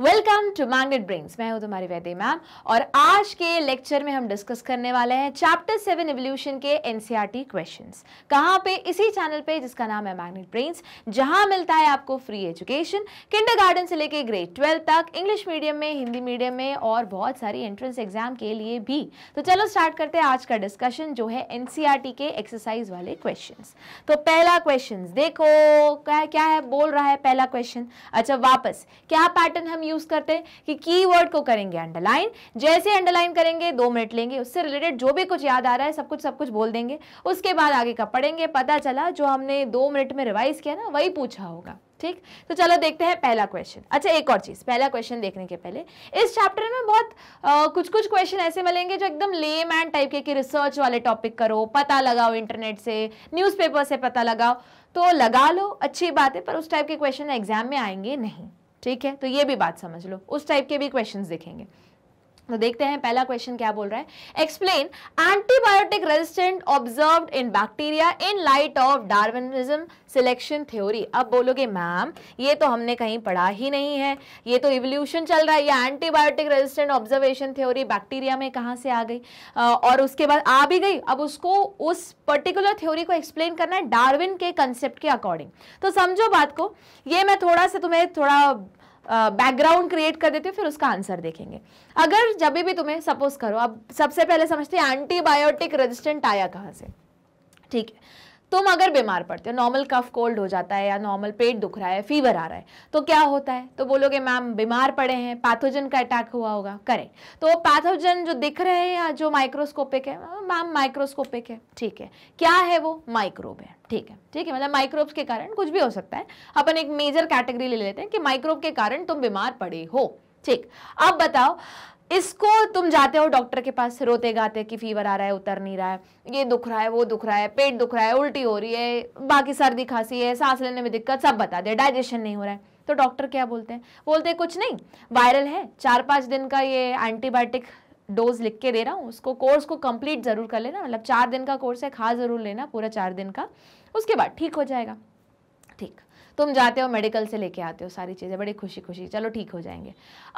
Welcome to magnet brains मैं हूं तुम्हारी वैद्य मैम और आज के लेक्चर में हम डिस्कस करने वाले हैं चैप्टर सेवन एवोल्यूशन के एनसीईआरटी क्वेश्चंस कहाँ पे इसी चैनल पे जिसका नाम है मैग्नेट ब्रेन्स जहां मिलता है आपको फ्री एजुकेशन किंडरगार्टन से लेके ग्रेड ट्वेल्व तक इंग्लिश मीडियम में हिंदी मीडियम में और बहुत सारी एंट्रेंस एग्जाम के लिए भी तो चलो स्टार्ट करते हैं आज का डिस्कशन जो है एन e के एक्सरसाइज वाले क्वेश्चन तो पहला क्वेश्चन देखो क्या, क्या है बोल रहा है पहला क्वेश्चन अच्छा वापस क्या पैटर्न हम यूज करते हैं कि कीवर्ड को करेंगे अंडरलाइन जैसे अंडरलाइन करेंगे दो मिनट लेंगे उससे रिलेटेड जो भी कुछ याद आ रहा है सब कुछ सब कुछ बोल देंगे उसके बाद आगे का पढ़ेंगे पता चला जो हमने दो मिनट में रिवाइज किया ना वही पूछा होगा ठीक तो चलो देखते हैं पहला क्वेश्चन अच्छा एक और चीज़ पहला क्वेश्चन देखने के पहले इस चैप्टर में बहुत आ, कुछ कुछ क्वेश्चन ऐसे मिलेंगे जो एकदम लेम एंड टाइप के कि रिसर्च वाले टॉपिक करो पता लगाओ इंटरनेट से न्यूज़पेपर से पता लगाओ तो लगा लो अच्छी बात है पर उस टाइप के क्वेश्चन एग्जाम में आएंगे नहीं ठीक है तो ये भी बात समझ लो उस टाइप के भी क्वेश्चन देखेंगे तो देखते हैं पहला क्वेश्चन क्या बोल रहा है explain antibiotic resistant observe in bacteria in light of Darwinism selection theory अब बोलोगे मैम ये तो हमने कहीं पढ़ा ही नहीं है ये तो इवोल्यूशन चल रहा है ये antibiotic resistant observation theory bacteria में कहाँ से आ गई और उसके बाद आ भी गई अब उसको उस पर्टिकुलर थ्योरी को एक्सप्लेन करना है डार्विन के कंसेप्ट के अकॉर्डिंग तो समझो बात को ये मैं थोड़ा सा तुम्हें थोड़ा बैकग्राउंड क्रिएट कर देती हूँ फिर उसका आंसर देखेंगे अगर जब भी तुम्हें सपोज करो अब सबसे पहले समझते हैं एंटीबायोटिक रेजिस्टेंट आया कहाँ से ठीक है तुम अगर बीमार पड़ते हो नॉर्मल कफ कोल्ड हो जाता है या नॉर्मल पेट दुख रहा है फीवर आ रहा है तो क्या होता है तो बोलोगे मैम बीमार पड़े हैं पैथोजन का अटैक हुआ होगा करेक्ट तो पैथोजन जो दिख रहे हैं या जो माइक्रोस्कोपिक है मैम माइक्रोस्कोपिक है ठीक है क्या है वो माइक्रोब है ठीक है ठीक है मतलब माइक्रोब्स के कारण कुछ भी हो सकता है अपन एक मेजर कैटेगरी ले लेते हैं कि माइक्रोब के कारण तुम बीमार पड़े हो ठीक अब बताओ इसको तुम जाते हो डॉक्टर के पास रोते गाते कि फीवर आ रहा है उतर नहीं रहा है ये दुख रहा है वो दुख रहा है पेट दुख रहा है उल्टी हो रही है बाकी सर्दी खांसी है सांस लेने में दिक्कत सब बता दे डाइजेशन नहीं हो रहा है तो डॉक्टर क्या बोलते हैं बोलते हैं कुछ नहीं वायरल है चार पाँच दिन का ये एंटीबायोटिक डोज लिख के दे रहा हूँ उसको कोर्स को कंप्लीट ज़रूर कर लेना मतलब चार दिन का कोर्स है खा ज़रूर लेना पूरा चार दिन का उसके बाद ठीक हो जाएगा ठीक तुम जाते हो मेडिकल से लेके आते हो सारी चीज़ें बड़ी खुशी खुशी चलो ठीक हो जाएंगे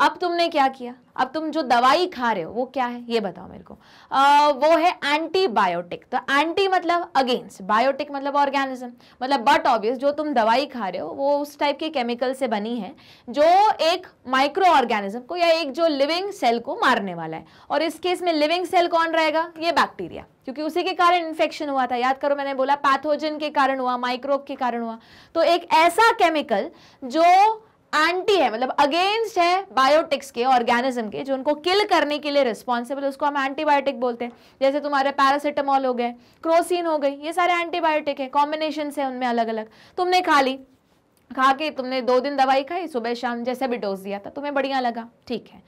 अब तुमने क्या किया अब तुम जो दवाई खा रहे हो वो क्या है ये बताओ मेरे को आ, वो है एंटीबायोटिक तो एंटी मतलब अगेंस्ट बायोटिक मतलब ऑर्गेनिज्म मतलब बट ऑब्वियस जो तुम दवाई खा रहे हो वो उस टाइप के केमिकल से बनी है जो एक माइक्रो ऑर्गेनिज्म को या एक जो लिविंग सेल को मारने वाला है और इस केस में लिविंग सेल कौन रहेगा ये बैक्टीरिया क्योंकि उसी के कारण इन्फेक्शन हुआ था याद करो मैंने बोला पैथोजन के कारण हुआ माइक्रोब के कारण हुआ तो एक ऐसा केमिकल जो एंटी है मतलब अगेंस्ट है बायोटिक्स के ऑर्गेनिज्म के जो उनको किल करने के लिए रिस्पॉन्सिबल उसको हम एंटीबायोटिक बोलते हैं जैसे तुम्हारे पैरासिटामोल हो गए क्रोसिन हो गई ये सारे एंटीबायोटिक है कॉम्बिनेशन है उनमें अलग अलग तुमने खा ली खा के तुमने दो दिन दवाई खाई सुबह शाम जैसे भी डोज दिया था तुम्हें बढ़िया लगा ठीक है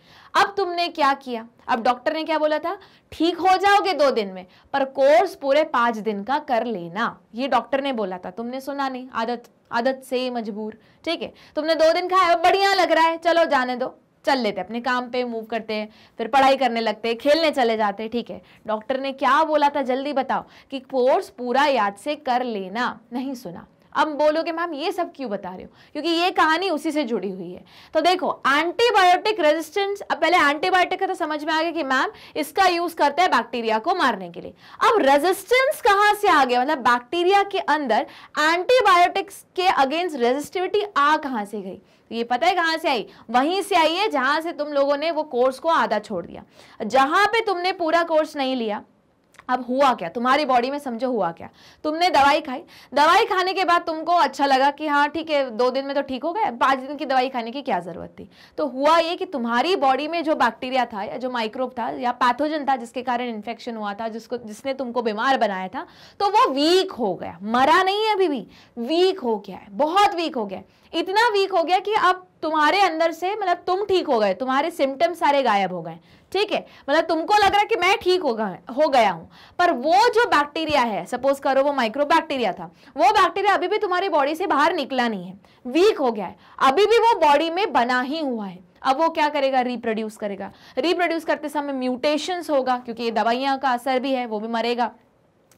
अब तुमने क्या किया अब डॉक्टर ने क्या बोला था ठीक हो जाओगे दो दिन में पर कोर्स पूरे पाँच दिन का कर लेना ये डॉक्टर ने बोला था तुमने सुना नहीं आदत आदत से मजबूर ठीक है तुमने दो दिन खाया बढ़िया लग रहा है चलो जाने दो चल लेते अपने काम पे मूव करते हैं फिर पढ़ाई करने लगते हैं खेलने चले जाते हैं ठीक है डॉक्टर ने क्या बोला था जल्दी बताओ कि कोर्स पूरा याद से कर लेना नहीं सुना अब बोलोगे मैम ये सब क्यों बता रहे हो क्योंकि ये कहानी उसी से जुड़ी हुई है तो देखो एंटीबायोटिक रेजिस्टेंस अब पहले एंटीबायोटिक का तो समझ में आ गया कि मैम इसका यूज करते हैं बैक्टीरिया को मारने के लिए अब रेजिस्टेंस कहाँ से आ गया मतलब बैक्टीरिया के अंदर एंटीबायोटिक्स के अगेंस्ट रेजिस्टिविटी आ कहाँ से गई ये पता है कहाँ से आई वहीं से आई है जहाँ से तुम लोगों ने वो कोर्स को आधा छोड़ दिया जहाँ पे तुमने पूरा कोर्स नहीं लिया अब हुआ क्या तुम्हारी बॉडी में समझो हुआ क्या तुमने दवाई खाई दवाई खाने के बाद तुमको अच्छा लगा कि हाँ ठीक है दो दिन में तो ठीक हो गया पाँच दिन की दवाई खाने की क्या ज़रूरत थी तो हुआ ये कि तुम्हारी बॉडी में जो बैक्टीरिया था या जो माइक्रोब था या पैथोजन था जिसके कारण इन्फेक्शन हुआ था जिसको जिसने तुमको बीमार बनाया था तो वो वीक हो गया मरा नहीं है अभी भी वीक हो गया है बहुत वीक हो गया है इतना वीक हो गया कि अब तुम्हारे अंदर से मतलब तुम ठीक हो गए तुम्हारे सिम्टम्स सारे गायब हो गए ठीक है मतलब तुमको लग रहा है कि मैं ठीक हो गया हो गया हूँ पर वो जो बैक्टीरिया है सपोज करो वो माइक्रो बैक्टीरिया था वो बैक्टीरिया अभी भी तुम्हारी बॉडी से बाहर निकला नहीं है वीक हो गया है अभी भी वो बॉडी में बना ही हुआ है अब वो क्या करेगा रिप्रोड्यूस करेगा रिप्रोड्यूस करते समय म्यूटेशंस होगा क्योंकि ये दवाइयाँ का असर भी है वो भी मरेगा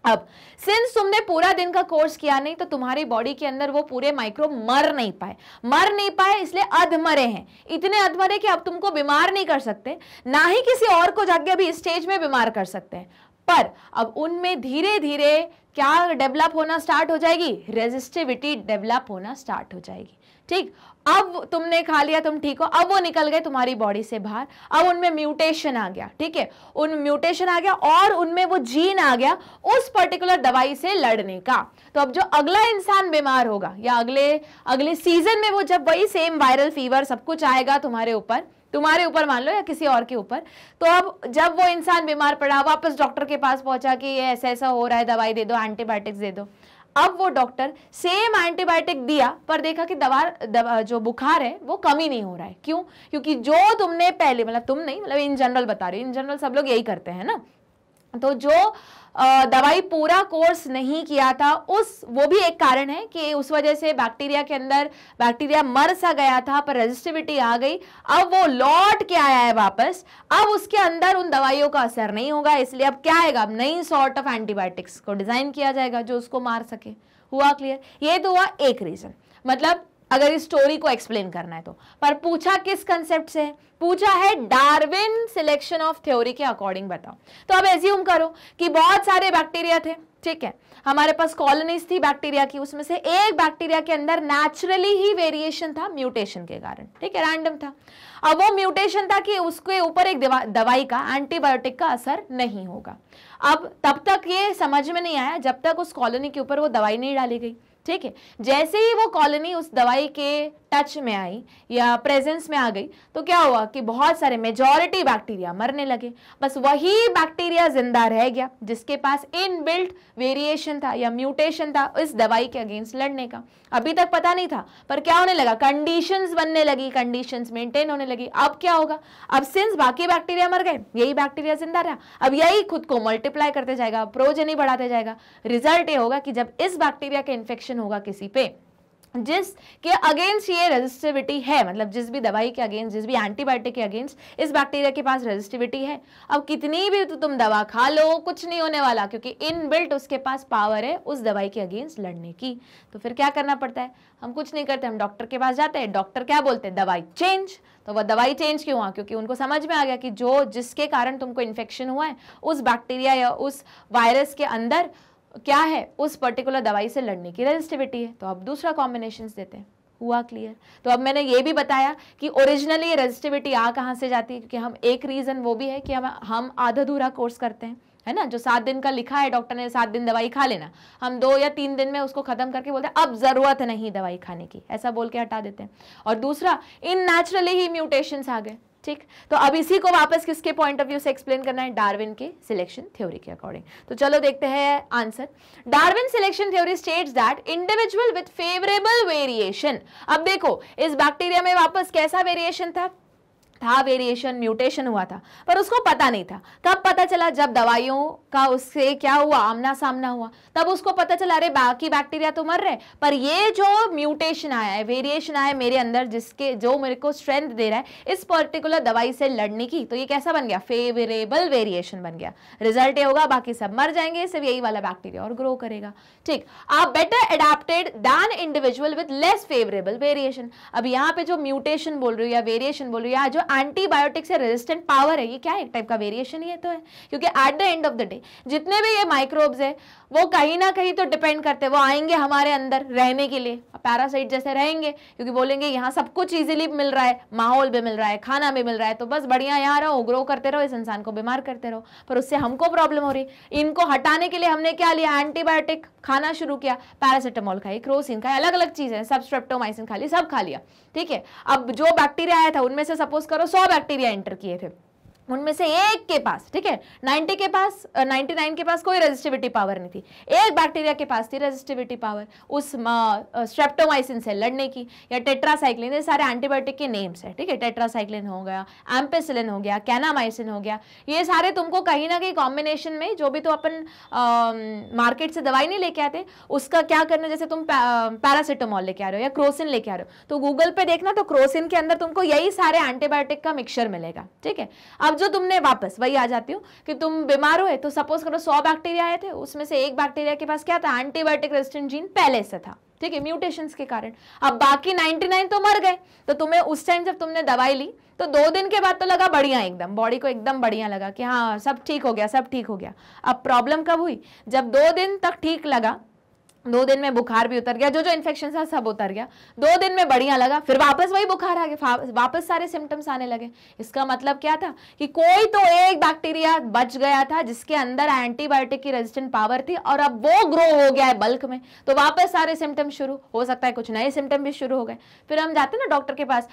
अब सिंस तुमने पूरा दिन का कोर्स किया नहीं तो तुम्हारी बॉडी के अंदर वो पूरे माइक्रो मर नहीं पाए मर नहीं पाए इसलिए अधमरे हैं इतने अधमरे कि अब तुमको बीमार नहीं कर सकते ना ही किसी और को जाके अभी स्टेज में बीमार कर सकते हैं पर अब उनमें धीरे धीरे क्या डेवलप होना स्टार्ट हो जाएगी रेजिस्टिविटी डेवलप होना स्टार्ट हो जाएगी ठीक अब तुमने खा लिया तुम ठीक हो अब वो निकल गए तुम्हारी बॉडी से बाहर अब उनमें म्यूटेशन आ गया ठीक है उन म्यूटेशन आ गया और उनमें वो जीन आ गया उस पर्टिकुलर दवाई से लड़ने का तो अब जो अगला इंसान बीमार होगा या अगले अगले सीजन में वो जब वही सेम वायरल फीवर सब कुछ आएगा तुम्हारे ऊपर तुम्हारे ऊपर मान लो या किसी और के ऊपर तो अब जब वो इंसान बीमार पड़ा वापस डॉक्टर के पास पहुंचा कि ये ऐसा ऐसा हो रहा है दवाई दे दो एंटीबायोटिक्स दे दो अब वो डॉक्टर सेम एंटीबायोटिक दिया पर देखा कि दवा, दवा जो बुखार है वो कमी नहीं हो रहा है क्यों क्योंकि जो तुमने पहले मतलब तुम नहीं मतलब इन जनरल बता रही इन जनरल सब लोग यही करते हैं ना तो जो दवाई पूरा कोर्स नहीं किया था उस वो भी एक कारण है कि उस वजह से बैक्टीरिया के अंदर बैक्टीरिया मर सा गया था पर रेजिस्टिविटी आ गई अब वो लौट के आया है वापस अब उसके अंदर उन दवाइयों का असर नहीं होगा इसलिए अब क्या आएगा अब नई सॉर्ट ऑफ एंटीबायोटिक्स को डिज़ाइन किया जाएगा जो उसको मार सके हुआ क्लियर ये तो हुआ एक रीज़न मतलब अगर इस स्टोरी को एक्सप्लेन करना है तो पर पूछा किस कंसेप्ट से पूछा है डार्विन सिलेक्शन ऑफ थ्योरी के अकॉर्डिंग बताओ तो अब एज्यूम करो कि बहुत सारे बैक्टीरिया थे ठीक है हमारे पास कॉलोनीज थी बैक्टीरिया की उसमें से एक बैक्टीरिया के अंदर नेचुरली ही वेरिएशन था म्यूटेशन के कारण ठीक है रैंडम था अब वो म्यूटेशन था कि उसके ऊपर एक दवाई का एंटीबायोटिक का असर नहीं होगा अब तब तक ये समझ में नहीं आया जब तक उस कॉलोनी के ऊपर वो दवाई नहीं डाली गई ठीक है जैसे ही वो कॉलोनी उस दवाई के टच में आई या प्रेजेंस में आ गई तो क्या हुआ कि बहुत सारे मेजॉरिटी बैक्टीरिया मरने लगे बस वही बैक्टीरिया जिंदा रह गया जिसके पास इनबिल्ट वेरिएशन था या म्यूटेशन था इस दवाई के अगेंस्ट लड़ने का अभी तक पता नहीं था पर क्या होने लगा कंडीशंस बनने लगी कंडीशंस मेंटेन होने लगी अब क्या होगा अब सिंस बाकी बैक्टीरिया मर गए यही बैक्टीरिया जिंदा रहा अब यही खुद को मल्टीप्लाई करते जाएगा प्रोजनी बढ़ाते जाएगा रिजल्ट ये होगा कि जब इस बैक्टीरिया के इन्फेक्शन होगा किसी पे जिस के अगेंस्ट ये रेजिस्टिविटी है मतलब जिस भी दवाई के अगेंस्ट जिस भी एंटीबायोटिक के अगेंस्ट इस बैक्टीरिया के पास रेजिस्टिविटी है अब कितनी भी तो तुम दवा खा लो कुछ नहीं होने वाला क्योंकि इनबिल्ट उसके पास पावर है उस दवाई के अगेंस्ट लड़ने की तो फिर क्या करना पड़ता है हम कुछ नहीं करते हम डॉक्टर के पास जाते हैं डॉक्टर क्या बोलते हैं दवाई चेंज तो वह दवाई चेंज क्यों हुआ क्योंकि उनको समझ में आ गया कि जो जिसके कारण तुमको इन्फेक्शन हुआ है उस बैक्टीरिया या उस वायरस के अंदर क्या है उस पर्टिकुलर दवाई से लड़ने की रेजिस्टिविटी है तो अब दूसरा कॉम्बिनेशन देते हैं हुआ क्लियर तो अब मैंने ये भी बताया कि ओरिजिनली रेजिस्टिविटी आ कहाँ से जाती है क्योंकि हम एक रीज़न वो भी है कि हम हम आधा अधूरा कोर्स करते हैं है ना जो सात दिन का लिखा है डॉक्टर ने सात दिन दवाई खा लेना हम दो या तीन दिन में उसको ख़त्म करके बोलते हैं अब ज़रूरत नहीं दवाई खाने की ऐसा बोल के हटा देते हैं और दूसरा इन नेचुरली ही म्यूटेशंस आ गए ठीक तो अब इसी को वापस किसके पॉइंट ऑफ व्यू से एक्सप्लेन करना है डार्विन के सिलेक्शन थ्योरी के अकॉर्डिंग तो चलो देखते हैं answer Darwin selection theory states that individual with favourable variation अब देखो इस बैक्टीरिया में वापस कैसा वेरिएशन था था वेरिएशन म्यूटेशन हुआ था पर उसको पता नहीं था कब पता चला जब दवाइयों का उससे क्या हुआ आमना सामना हुआ तब उसको पता चला अरे बाकी बैक्टीरिया तो मर रहे पर ये जो म्यूटेशन आया है वेरिएशन आया है मेरे अंदर जिसके जो मेरे को स्ट्रेंथ दे रहा है इस पर्टिकुलर दवाई से लड़ने की तो ये कैसा बन गया फेवरेबल वेरिएशन बन गया रिजल्ट ये होगा बाकी सब मर जाएंगे सिर्फ यही वाला बैक्टीरिया और ग्रो करेगा ठीक आप better adapted than individual with less favourable variation अब यहाँ पे जो म्यूटेशन बोल रही है या वेरिएशन बोल रही है जो एंटीबायोटिक से रेजिस्टेंट पावर है ये क्या एक टाइप का वेरिएशन ये तो है क्योंकि at the end of the day जितने भी ये माइक्रोब्स है वो कहीं ना कहीं तो डिपेंड करते हैं वो आएंगे हमारे अंदर रहने के लिए पैरासाइट जैसे रहेंगे क्योंकि बोलेंगे यहाँ सब कुछ ईजिली मिल रहा है माहौल भी मिल रहा है खाना भी मिल रहा है तो बस बढ़िया यहाँ रहो ग्रो करते रहो इस इंसान को बीमार करते रहो पर उससे हमको प्रॉब्लम हो रही इनको हटाने के लिए हमने क्या लिया एंटीबायोटिक खाना शुरू किया पैरासिटामोल खाई क्रोसिन खाई अलग अलग चीज़ें सब स्ट्रेप्टोमाइसिन खा ली सब खा लिया ठीक है अब जो बैक्टीरिया आया था उनमें से सपोज करो सौ बैक्टीरिया एंटर किए थे उनमें से एक के पास ठीक है 90 के पास 99 के पास कोई रेजिस्टिविटी पावर नहीं थी एक बैक्टीरिया के पास थी रेजिस्टिविटी पावर उस स्ट्रेप्टोमाइसिन से लड़ने की या टेट्रासाइक्लिन ये सारे एंटीबायोटिक के नेम्स है ठीक है टेट्रासाइक्लिन हो गया एम्पेसिलिन हो गया कैनामाइसिन हो गया ये सारे तुमको कहीं ना कहीं कॉम्बिनेशन में जो भी तो अपन मार्केट से दवाई नहीं लेके आते उसका क्या करना जैसे तुम पैरासीटामोल लेके आ रहे हो या क्रोसिन लेके आ रहे हो तो गूगल पर देखना तो क्रोसिन के अंदर तुमको यही सारे एंटीबायोटिक का मिक्सर मिलेगा ठीक है अब जो तुमने वापस वही आ जाती हो कि तुम बीमार हुए तो सपोज करो सौ बैक्टीरिया आए थे उसमें से एक बैक्टीरिया के पास क्या था एंटीबायोटिक रेजिस्टेंट जीन पहले से था ठीक है म्यूटेशन के कारण अब बाकी 99 तो मर गए तो तुम्हें उस टाइम जब तुमने दवाई ली तो दो दिन के बाद तो लगा बढ़िया एकदम बॉडी को एकदम बढ़िया लगा कि हाँ सब ठीक हो गया सब ठीक हो गया अब प्रॉब्लम कब हुई जब दो दिन तक ठीक लगा दो दिन में बुखार भी उतर गया जो जो इन्फेक्शन था सब उतर गया दो दिन में बढ़िया लगा फिर वापस वही बुखार आ गया वापस सारे सिम्टम्स आने लगे इसका मतलब क्या था कि कोई तो एक बैक्टीरिया बच गया था जिसके अंदर एंटीबायोटिक की रेजिस्टेंट पावर थी और अब वो ग्रो हो गया है बल्क में तो वापस सारे सिम्टम शुरू हो सकता है कुछ नए सिम्टम भी शुरू हो गए फिर हम जाते ना डॉक्टर के पास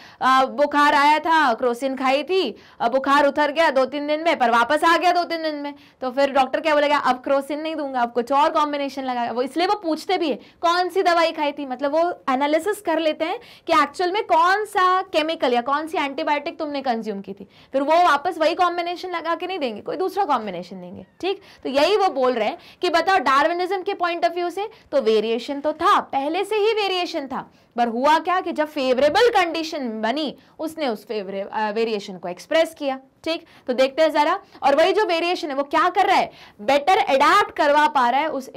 बुखार आया था क्रोसिन खाई थी बुखार उतर गया दो तीन दिन में पर वापस आ गया दो तीन दिन में तो फिर डॉक्टर क्या बोलेगा अब क्रोसिन नहीं दूंगा अब कुछ और कॉम्बिनेशन लगाया वो इसलिए वो पूछ पूछते भी है कौन सी दवाई खाई थी मतलब वो एनालिसिस कर लेते हैं कि एक्चुअल में कौन सा केमिकल या कौन सी एंटीबायोटिक तुमने कंज्यूम की थी फिर वो वापस वही कॉम्बिनेशन लगा के नहीं देंगे कोई दूसरा कॉम्बिनेशन देंगे ठीक तो यही वो बोल रहे हैं कि बताओ डार्विनिज्म के पॉइंट ऑफ व्यू से तो वेरिएशन तो था पहले से ही वेरिएशन था पर हुआ क्या कि जब फेवरेबल कंडीशन बनी उसने उस फेवरे वेरिएशन को एक्सप्रेस किया ठीक तो देखते हैं ज़रा और वही जो वेरिएशन है वो क्या कर रहा है बेटर एडाप्ट करवा पा रहा है उस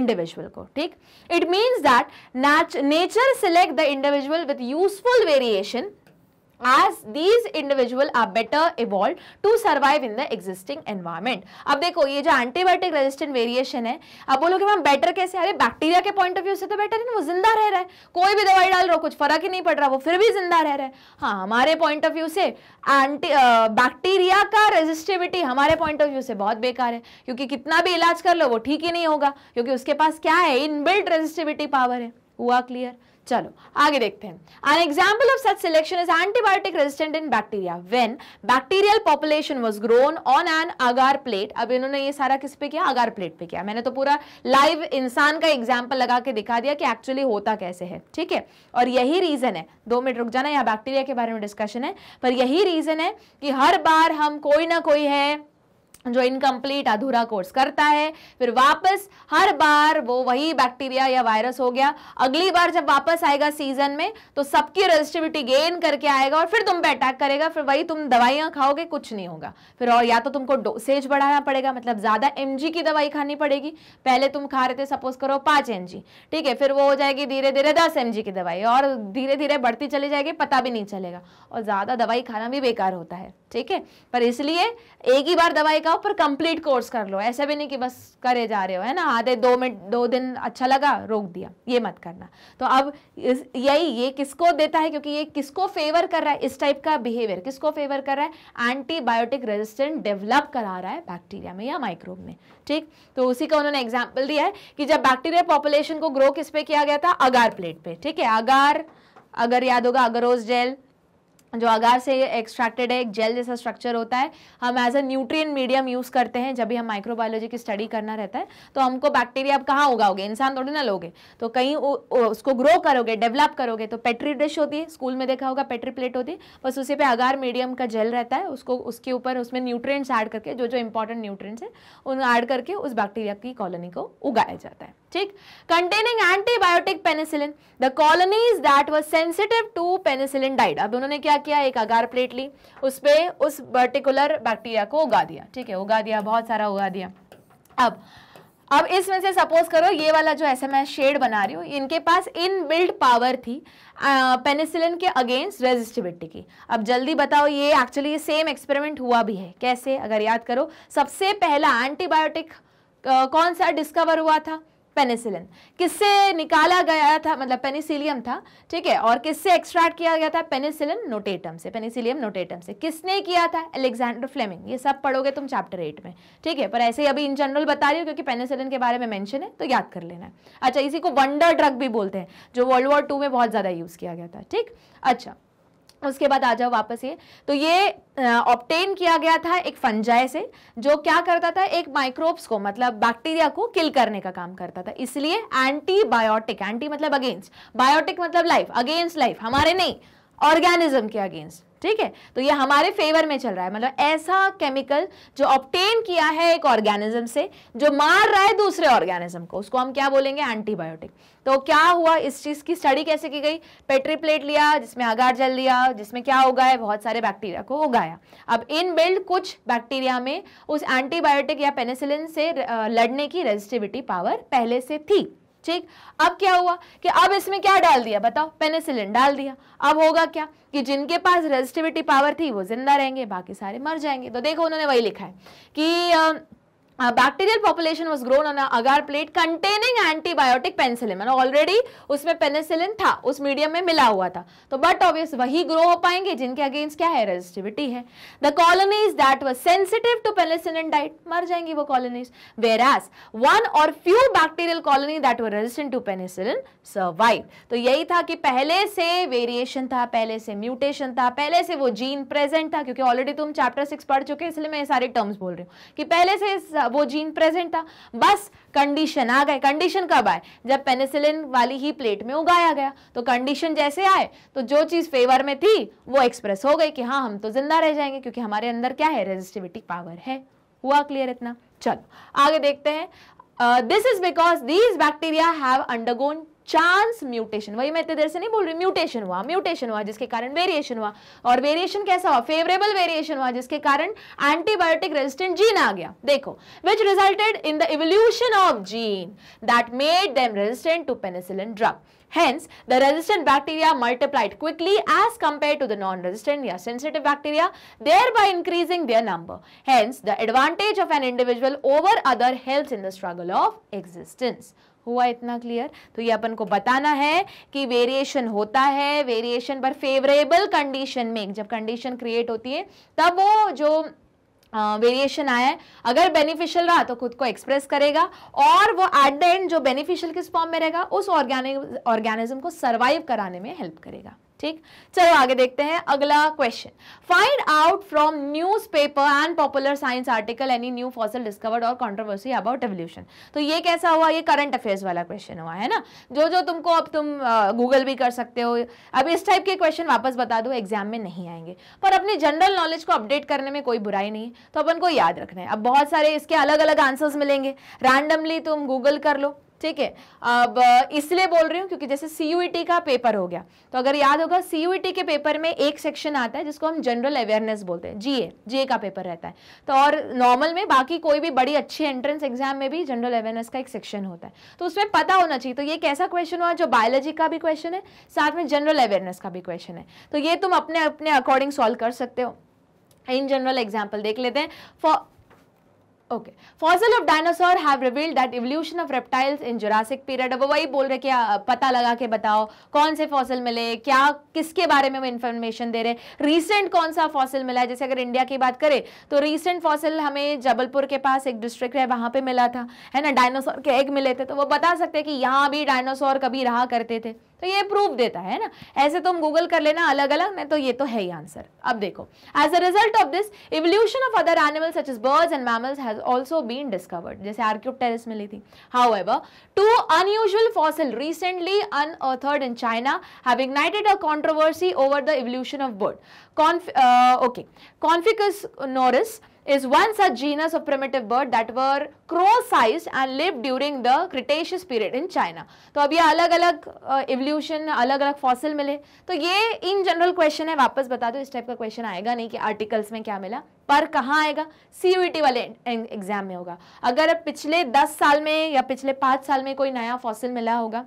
इंडिविजुअल को ठीक it means that nature select the individual with useful variation as these individual are better evolve to survive in the existing environment अब देखो ये जो एंटीबायोटिक रेजिस्टेंट वेरिएशन है अब बोलोगे मैम बेटर कैसे अरे बैक्टीरिया के पॉइंट ऑफ व्यू से तो बेटर है ना वो जिंदा रह रहा है कोई भी दवाई डाल रहा हो कुछ फर्क ही नहीं पड़ रहा वो फिर भी जिंदा रह रहा है हाँ हमारे पॉइंट ऑफ व्यू से एंटी बैक्टीरिया का रेजिस्टिविटी हमारे पॉइंट ऑफ व्यू से बहुत बेकार है क्योंकि कितना भी इलाज कर लो वो ठीक ही नहीं होगा क्योंकि उसके पास क्या है इनबिल्ट रेजिस्टिविटी पावर है हुआ क्लियर चलो आगे देखते हैं an example of such selection is antibiotic resistant in bacteria when bacterial population was grown on an agar plate अब इन्होंने ये सारा किस पे किया अगार प्लेट पे किया मैंने तो पूरा लाइव इंसान का एग्जाम्पल लगा के दिखा दिया कि एक्चुअली होता कैसे है ठीक है और यही रीजन है दो मिनट रुक जाना यहाँ बैक्टीरिया के बारे में डिस्कशन है पर यही रीजन है कि हर बार हम कोई ना कोई है जो इनकम्प्लीट अधूरा कोर्स करता है फिर वापस हर बार वो वही बैक्टीरिया या वायरस हो गया अगली बार जब वापस आएगा सीजन में तो सबकी रेजिस्टिविटी गेन करके आएगा और फिर तुम पे अटैक करेगा फिर वही तुम दवाइयाँ खाओगे कुछ नहीं होगा फिर और या तो तुमको डोसेज बढ़ाना पड़ेगा मतलब ज़्यादा एम की दवाई खानी पड़ेगी पहले तुम खा रहे थे सपोज करो पाँच एम ठीक है फिर वो हो जाएगी धीरे धीरे दस एम की दवाई और धीरे धीरे बढ़ती चली जाएगी पता भी नहीं चलेगा और ज़्यादा दवाई खाना भी बेकार होता है ठीक है पर इसलिए एक ही बार दवाई खाओ पर कंप्लीट कोर्स कर लो ऐसा भी नहीं कि बस करे जा रहे हो है ना आधे दो मिनट दो दिन अच्छा लगा रोक दिया ये मत करना तो अब यही ये किसको देता है क्योंकि ये किसको फेवर कर रहा है इस टाइप का बिहेवियर किसको फेवर कर रहा है एंटीबायोटिक रेजिस्टेंट डेवलप करा रहा है बैक्टीरिया में या माइक्रोब में ठीक तो उसी का उन्होंने एग्जाम्पल दिया है कि जब बैक्टीरिया पॉपुलेशन को ग्रो किस पे किया गया था अगार प्लेट पे ठीक है अगार अगर याद होगा अगरोज जेल जो अगार से एक्सट्रैक्टेड है एक जेल जैसा स्ट्रक्चर होता है हम as a nutrient medium use करते हैं जब भी हम माइक्रोबायोलॉजी की स्टडी करना रहता है तो हमको बैक्टीरिया आप कहाँ उगाओगे इंसान थोड़ी ना लोगे तो कहीं उ, उ, उसको ग्रो करोगे डेवलप करोगे तो पेट्री डिश होती है स्कूल में देखा होगा पेट्री प्लेट होती है बस उसी पर अगार मीडियम का जेल रहता है उसको उसके ऊपर उसमें न्यूट्रियट्स ऐड करके जो जो इंपॉर्टेंट न्यूट्रियट्स हैं उन ऐड करके उस बैक्टीरिया की कॉलोनी को उगाया जाता है ठीक containing antibiotic penicillin the colonies that was sensitive to penicillin died अब उन्होंने क्या किया एक अगार प्लेट ली उस पर उस पर्टिकुलर बैक्टीरिया को उगा दिया ठीक है उगा दिया बहुत सारा उगा दिया अब अब इसमें से सपोज करो ये वाला जो ऐसे मैं शेड बना रही हूँ इनके पास इन बिल्ड पावर थी पेनिसिलिन के अगेंस्ट रेजिस्टिविटी की अब जल्दी बताओ ये एक्चुअली ये सेम एक्सपेरिमेंट हुआ भी है कैसे अगर याद करो सबसे पहला एंटीबायोटिक कौन सा डिस्कवर हुआ था पेनिसिलिन किससे निकाला गया था मतलब पेनिसिलियम था ठीक है और किससे एक्सट्रैक्ट किया गया था पेनिसिलिन नोटेटम से पेनिसिलियम नोटेटम से किसने किया था एलेक्जेंडर फ्लेमिंग ये सब पढ़ोगे तुम चैप्टर एट में ठीक है पर ऐसे ही अभी इन जनरल बता रही हो क्योंकि पेनिसिलिन के बारे में मैंशन है तो याद कर लेना है अच्छा इसी को वंडर ड्रग भी बोलते हैं जो वर्ल्ड वॉर टू में बहुत ज़्यादा यूज़ किया गया था ठीक अच्छा उसके बाद आ जाओ वापस ये तो ये ऑप्टेन किया गया था एक फंजाई से जो क्या करता था एक माइक्रोब्स को मतलब बैक्टीरिया को किल करने का काम करता था इसलिए एंटीबायोटिक एंटी मतलब अगेंस्ट बायोटिक मतलब लाइफ अगेंस्ट लाइफ हमारे नहीं ऑर्गेनिज्म के अगेंस्ट ठीक है तो ये हमारे फेवर में चल रहा है मतलब ऐसा केमिकल जो ऑप्टेन किया है एक ऑर्गेनिज्म से जो मार रहा है दूसरे ऑर्गेनिज्म को उसको हम क्या बोलेंगे एंटीबायोटिक तो क्या हुआ इस चीज़ की स्टडी कैसे की गई पेट्री प्लेट लिया जिसमें अगार जल लिया जिसमें क्या उगाए बहुत सारे बैक्टीरिया को उगाया अब इन बिल्ड कुछ बैक्टीरिया में उस एंटीबायोटिक या पेनेसिलिन से लड़ने की रेजिस्टिविटी पावर पहले से थी ठीक अब क्या हुआ कि अब इसमें क्या डाल दिया बताओ पेनिसिलिन डाल दिया अब होगा क्या कि जिनके पास रेजिस्टिविटी पावर थी वो जिंदा रहेंगे बाकी सारे मर जाएंगे तो देखो उन्होंने वही लिखा है कि uh, bacterial population was grown on a agar plate containing antibiotic penicillin and already usme penicillin tha us medium mein mila hua tha तो but obvious wahi grow ho payenge jinke against kya hai resistivity hai the colonies that were sensitive to penicillin died mar jayengi wo colonies whereas one or few bacterial colony that were resistant to penicillin survived to yahi tha ki pehle se variation tha pehle se mutation tha pehle se wo gene present tha kyunki already tum chapter 6 chuke चुके isliye main ye sare terms bol rahi hu ki pehle se वो gene present था बस condition आ गए condition कब आए जब penicillin वाली ही plate में उगाया गया तो कंडीशन जैसे आए तो जो चीज़ फेवर में थी वो एक्सप्रेस हो गई कि हाँ हम तो जिंदा रह जाएंगे क्योंकि हमारे अंदर क्या है रेजिस्टिविटी पावर है हुआ क्लियर इतना चलो आगे देखते हैं this is because these bacteria have undergone chance mutation वही मैं इतने देर से नहीं बोल रही म्यूटेशन हुआ म्यूटेशन हुआ जिसके कारण वेरिएशन हुआ और वेरिएशन कैसा हुआ फेवरेबल वेरिएशन हुआ जिसके कारण एंटीबायोटिक रेजिस्टेंट जीन आ गया देखो which resulted in the evolution of gene that made them resistant to penicillin drug Hence, the resistant bacteria multiplied quickly as compared to the non-resistant or sensitive bacteria, thereby increasing their number. Hence, the advantage of an individual over other helps in the struggle of existence. हुआ इतना clear तो ये अपन को बताना है कि variation होता है वेरिएशन पर फेवरेबल कंडीशन में जब कंडीशन क्रिएट होती है तब वो जो वेरिएशन आया है अगर बेनिफिशियल रहा तो खुद को एक्सप्रेस करेगा और वो एट द एंड जो बेनिफिशियल किस फॉर्म में रहेगा उस ऑर्गेनिक ऑर्गेनिज्म को सर्वाइव कराने में हेल्प करेगा ठीक चलो आगे देखते हैं अगला question find out from newspaper and popular science article any new fossil discovered or controversy about evolution तो ये कैसा हुआ ये करंट अफेयर्स वाला क्वेश्चन हुआ है ना जो जो तुमको अब तुम गूगल भी कर सकते हो अब इस टाइप के क्वेश्चन वापस बता दो एग्जाम में नहीं आएंगे पर अपने जनरल नॉलेज को अपडेट करने में कोई बुराई नहीं तो अपन को याद रखना है अब बहुत सारे इसके अलग अलग आंसर्स मिलेंगे रैंडमली तुम गूगल कर लो ठीक है अब इसलिए बोल रही हूँ क्योंकि जैसे सी e का पेपर हो गया तो अगर याद होगा सी e के पेपर में एक सेक्शन आता है जिसको हम जनरल अवेयरनेस बोलते हैं जीए जीए का पेपर रहता है तो और नॉर्मल में बाकी कोई भी बड़ी अच्छी एंट्रेंस एग्जाम में भी जनरल अवेयरनेस का एक सेक्शन होता है तो उसमें पता होना चाहिए तो ये कैसा क्वेश्चन हुआ जो बायोलॉजी का भी क्वेश्चन है साथ में जनरल अवेयरनेस का भी क्वेश्चन है तो ये तुम अपने अपने अकॉर्डिंग सॉल्व कर सकते हो इन जनरल एग्जाम्पल देख लेते हैं for okay fossil of dinosaur have revealed that evolution of reptiles in Jurassic period अब वही बोल रहे क्या पता लगा के बताओ कौन से फॉसिल मिले क्या किसके बारे में वो इन्फॉर्मेशन दे रहे रिसेंट कौन सा फॉसिल मिला है जैसे अगर इंडिया की बात करें तो रिसेंट फॉसिल हमें जबलपुर के पास एक डिस्ट्रिक्ट है वहाँ पर मिला था है ना डायनासोर के एग मिले थे तो वो बता सकते हैं कि यहाँ भी डायनासोर कभी रहा करते थे तो ये प्रूफ देता है ना ऐसे तुम तो गूगल कर लेना अलग अलग मैं तो ये तो है ही आंसर अब देखो as a result of this evolution of other animals such as birds and mammals has also been discovered जैसे आर्क्योप्टेरिस मिली थी however two unusual fossil recently unearthed in China have ignited a controversy over the evolution of bird okay Confuciusornis is one such genus of primitive bird that were crow-sized and lived during the Cretaceous period in China. तो अब alag alag uh, evolution alag alag fossil mile to ye in general question hai wapas bata do is type ka question aayega nahi ki articles mein kya mila पर कहाँ आएगा सी वाले exam में होगा अगर पिछले दस साल में या पिछले पाँच साल में कोई नया फॉसिल मिला होगा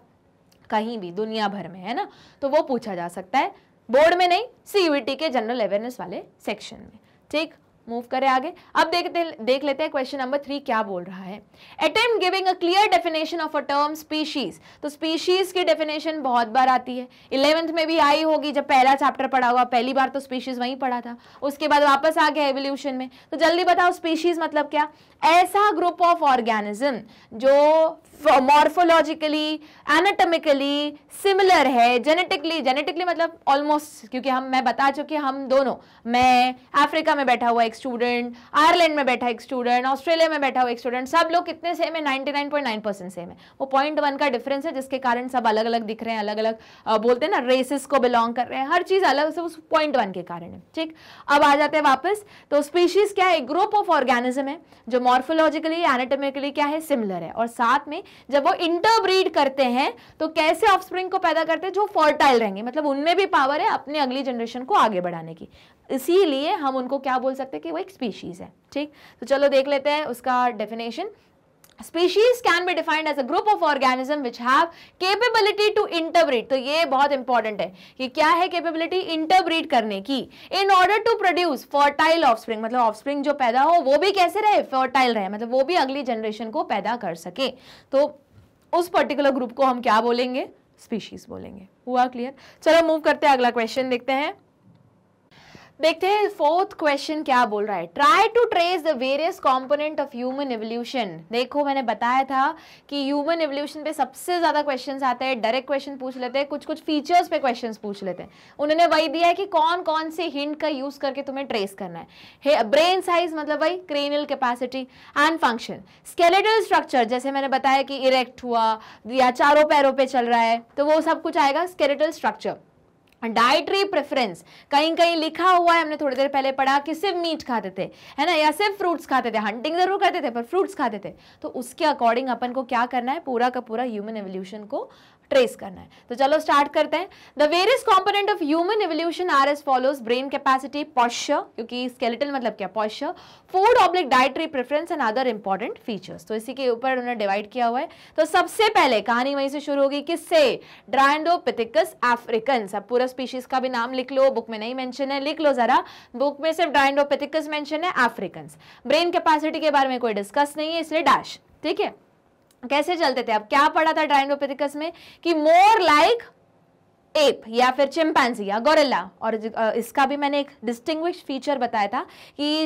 कहीं भी दुनिया भर में है ना तो वो पूछा जा सकता है बोर्ड में नहीं सी के जनरल अवेयरनेस वाले सेक्शन में ठीक मूव करें आगे अब देखते देख लेते हैं क्वेश्चन नंबर थ्री क्या बोल रहा है attempt giving a clear definition of a term species तो स्पीशीज की डेफिनेशन बहुत बार आती है इलेवेंथ में भी आई होगी जब पहला चैप्टर पढ़ा हुआ पहली बार तो स्पीशीज वहीं पढ़ा था उसके बाद वापस आ गया एवोल्यूशन में तो जल्दी बताओ स्पीशीज मतलब क्या ऐसा ग्रुप ऑफ ऑर्गेनिज्म जो मॉर्फोलॉजिकली एनाटॉमिकली सिमिलर है जेनेटिकली जेनेटिकली मतलब ऑलमोस्ट क्योंकि हम मैं बता चुकी हम दोनों मैं अफ्रीका में बैठा हुआ एक स्टूडेंट आयरलैंड में बैठा एक स्टूडेंट ऑस्ट्रेलिया में बैठा हुआ एक स्टूडेंट सब लोग कितने सेम है नाइनटी सेम है वो पॉइंट का डिफरेंस है जिसके कारण सब अलग अलग दिख रहे हैं अलग अलग बोलते हैं ना रेसिस को बिलोंग कर रहे हैं हर चीज़ अलग से उस पॉइंट के कारण है ठीक अब आ जाते हैं वापस तो स्पीशीज़ क्या है ग्रुप ऑफ ऑर्गेनिज्म है जो मॉर्फोलॉजिकली एनाटोमिकली क्या है सिमिलर है और साथ में जब वो इंटरब्रीड करते हैं तो कैसे ऑफस्प्रिंग को पैदा करते हैं जो फर्टाइल रहेंगे मतलब उनमें भी पावर है अपने अगली जनरेशन को आगे बढ़ाने की इसीलिए हम उनको क्या बोल सकते हैं कि वो एक स्पीशीज है ठीक तो चलो देख लेते हैं उसका definition species can be defined as a group of organism which have capability to interbreed तो ये बहुत इंपॉर्टेंट है कि क्या है केपेबिलिटी इंटरब्रीड करने की in order to produce fertile offspring मतलब ऑफस्प्रिंग जो पैदा हो वो भी कैसे रहे फर्टाइल रहे मतलब वो भी अगली जनरेशन को पैदा कर सके तो उस पर्टिकुलर ग्रुप को हम क्या बोलेंगे स्पीशीज बोलेंगे हुआ क्लियर चलो मूव करते हैं अगला क्वेश्चन देखते हैं देखते हैं फोर्थ क्वेश्चन क्या बोल रहा है try to trace the various component of human evolution देखो मैंने बताया था कि ह्यूमन एवोल्यूशन पे सबसे ज़्यादा क्वेश्चन आते हैं डायरेक्ट क्वेश्चन पूछ लेते हैं कुछ कुछ फीचर्स पे क्वेश्चन पूछ लेते हैं उन्होंने वही दिया है कि कौन कौन से हिंट का यूज़ करके तुम्हें ट्रेस करना है ब्रेन साइज मतलब भाई cranial capacity and function skeletal structure जैसे मैंने बताया कि इरेक्ट हुआ या चारों पैरों पर चल रहा है तो वो सब कुछ आएगा स्केलेटल स्ट्रक्चर डाइटरी प्रेफरेंस कहीं कहीं लिखा हुआ है हमने थोड़ी देर पहले पढ़ा कि सिर्फ मीट खाते थे है ना या सिर्फ फ्रूट्स खाते थे हंटिंग जरूर करते थे पर फ्रूट्स खाते थे तो उसके अकॉर्डिंग अपन को क्या करना है पूरा का पूरा ह्यूमन एवोल्यूशन को ट्रेस करना है तो चलो स्टार्ट करते हैं the various component of human evolution are as follows brain capacity posture क्योंकि स्केलेटल मतलब क्या posture food oblique dietary preference and other important features तो इसी के ऊपर उन्होंने डिवाइड किया हुआ है तो सबसे पहले कहानी वहीं से शुरू होगी किससे ड्राइंडो पिथिकस एफ्रिकन अब पूरा स्पीशीज का भी नाम लिख लो बुक में नहीं मैंशन है लिख लो जरा बुक में सिर्फ ड्राइंडो पिथिकस मैंशन है एफ्रिकन ब्रेन कैपेसिटी के बारे में कोई डिस्कस नहीं है इसलिए डैश ठीक है कैसे चलते थे अब क्या पढ़ा था ड्राइनोपिथिकस में कि मोर लाइक एप या फिर चिंपैंजी या गोरेला और इसका भी मैंने एक डिस्टिंग फीचर बताया था कि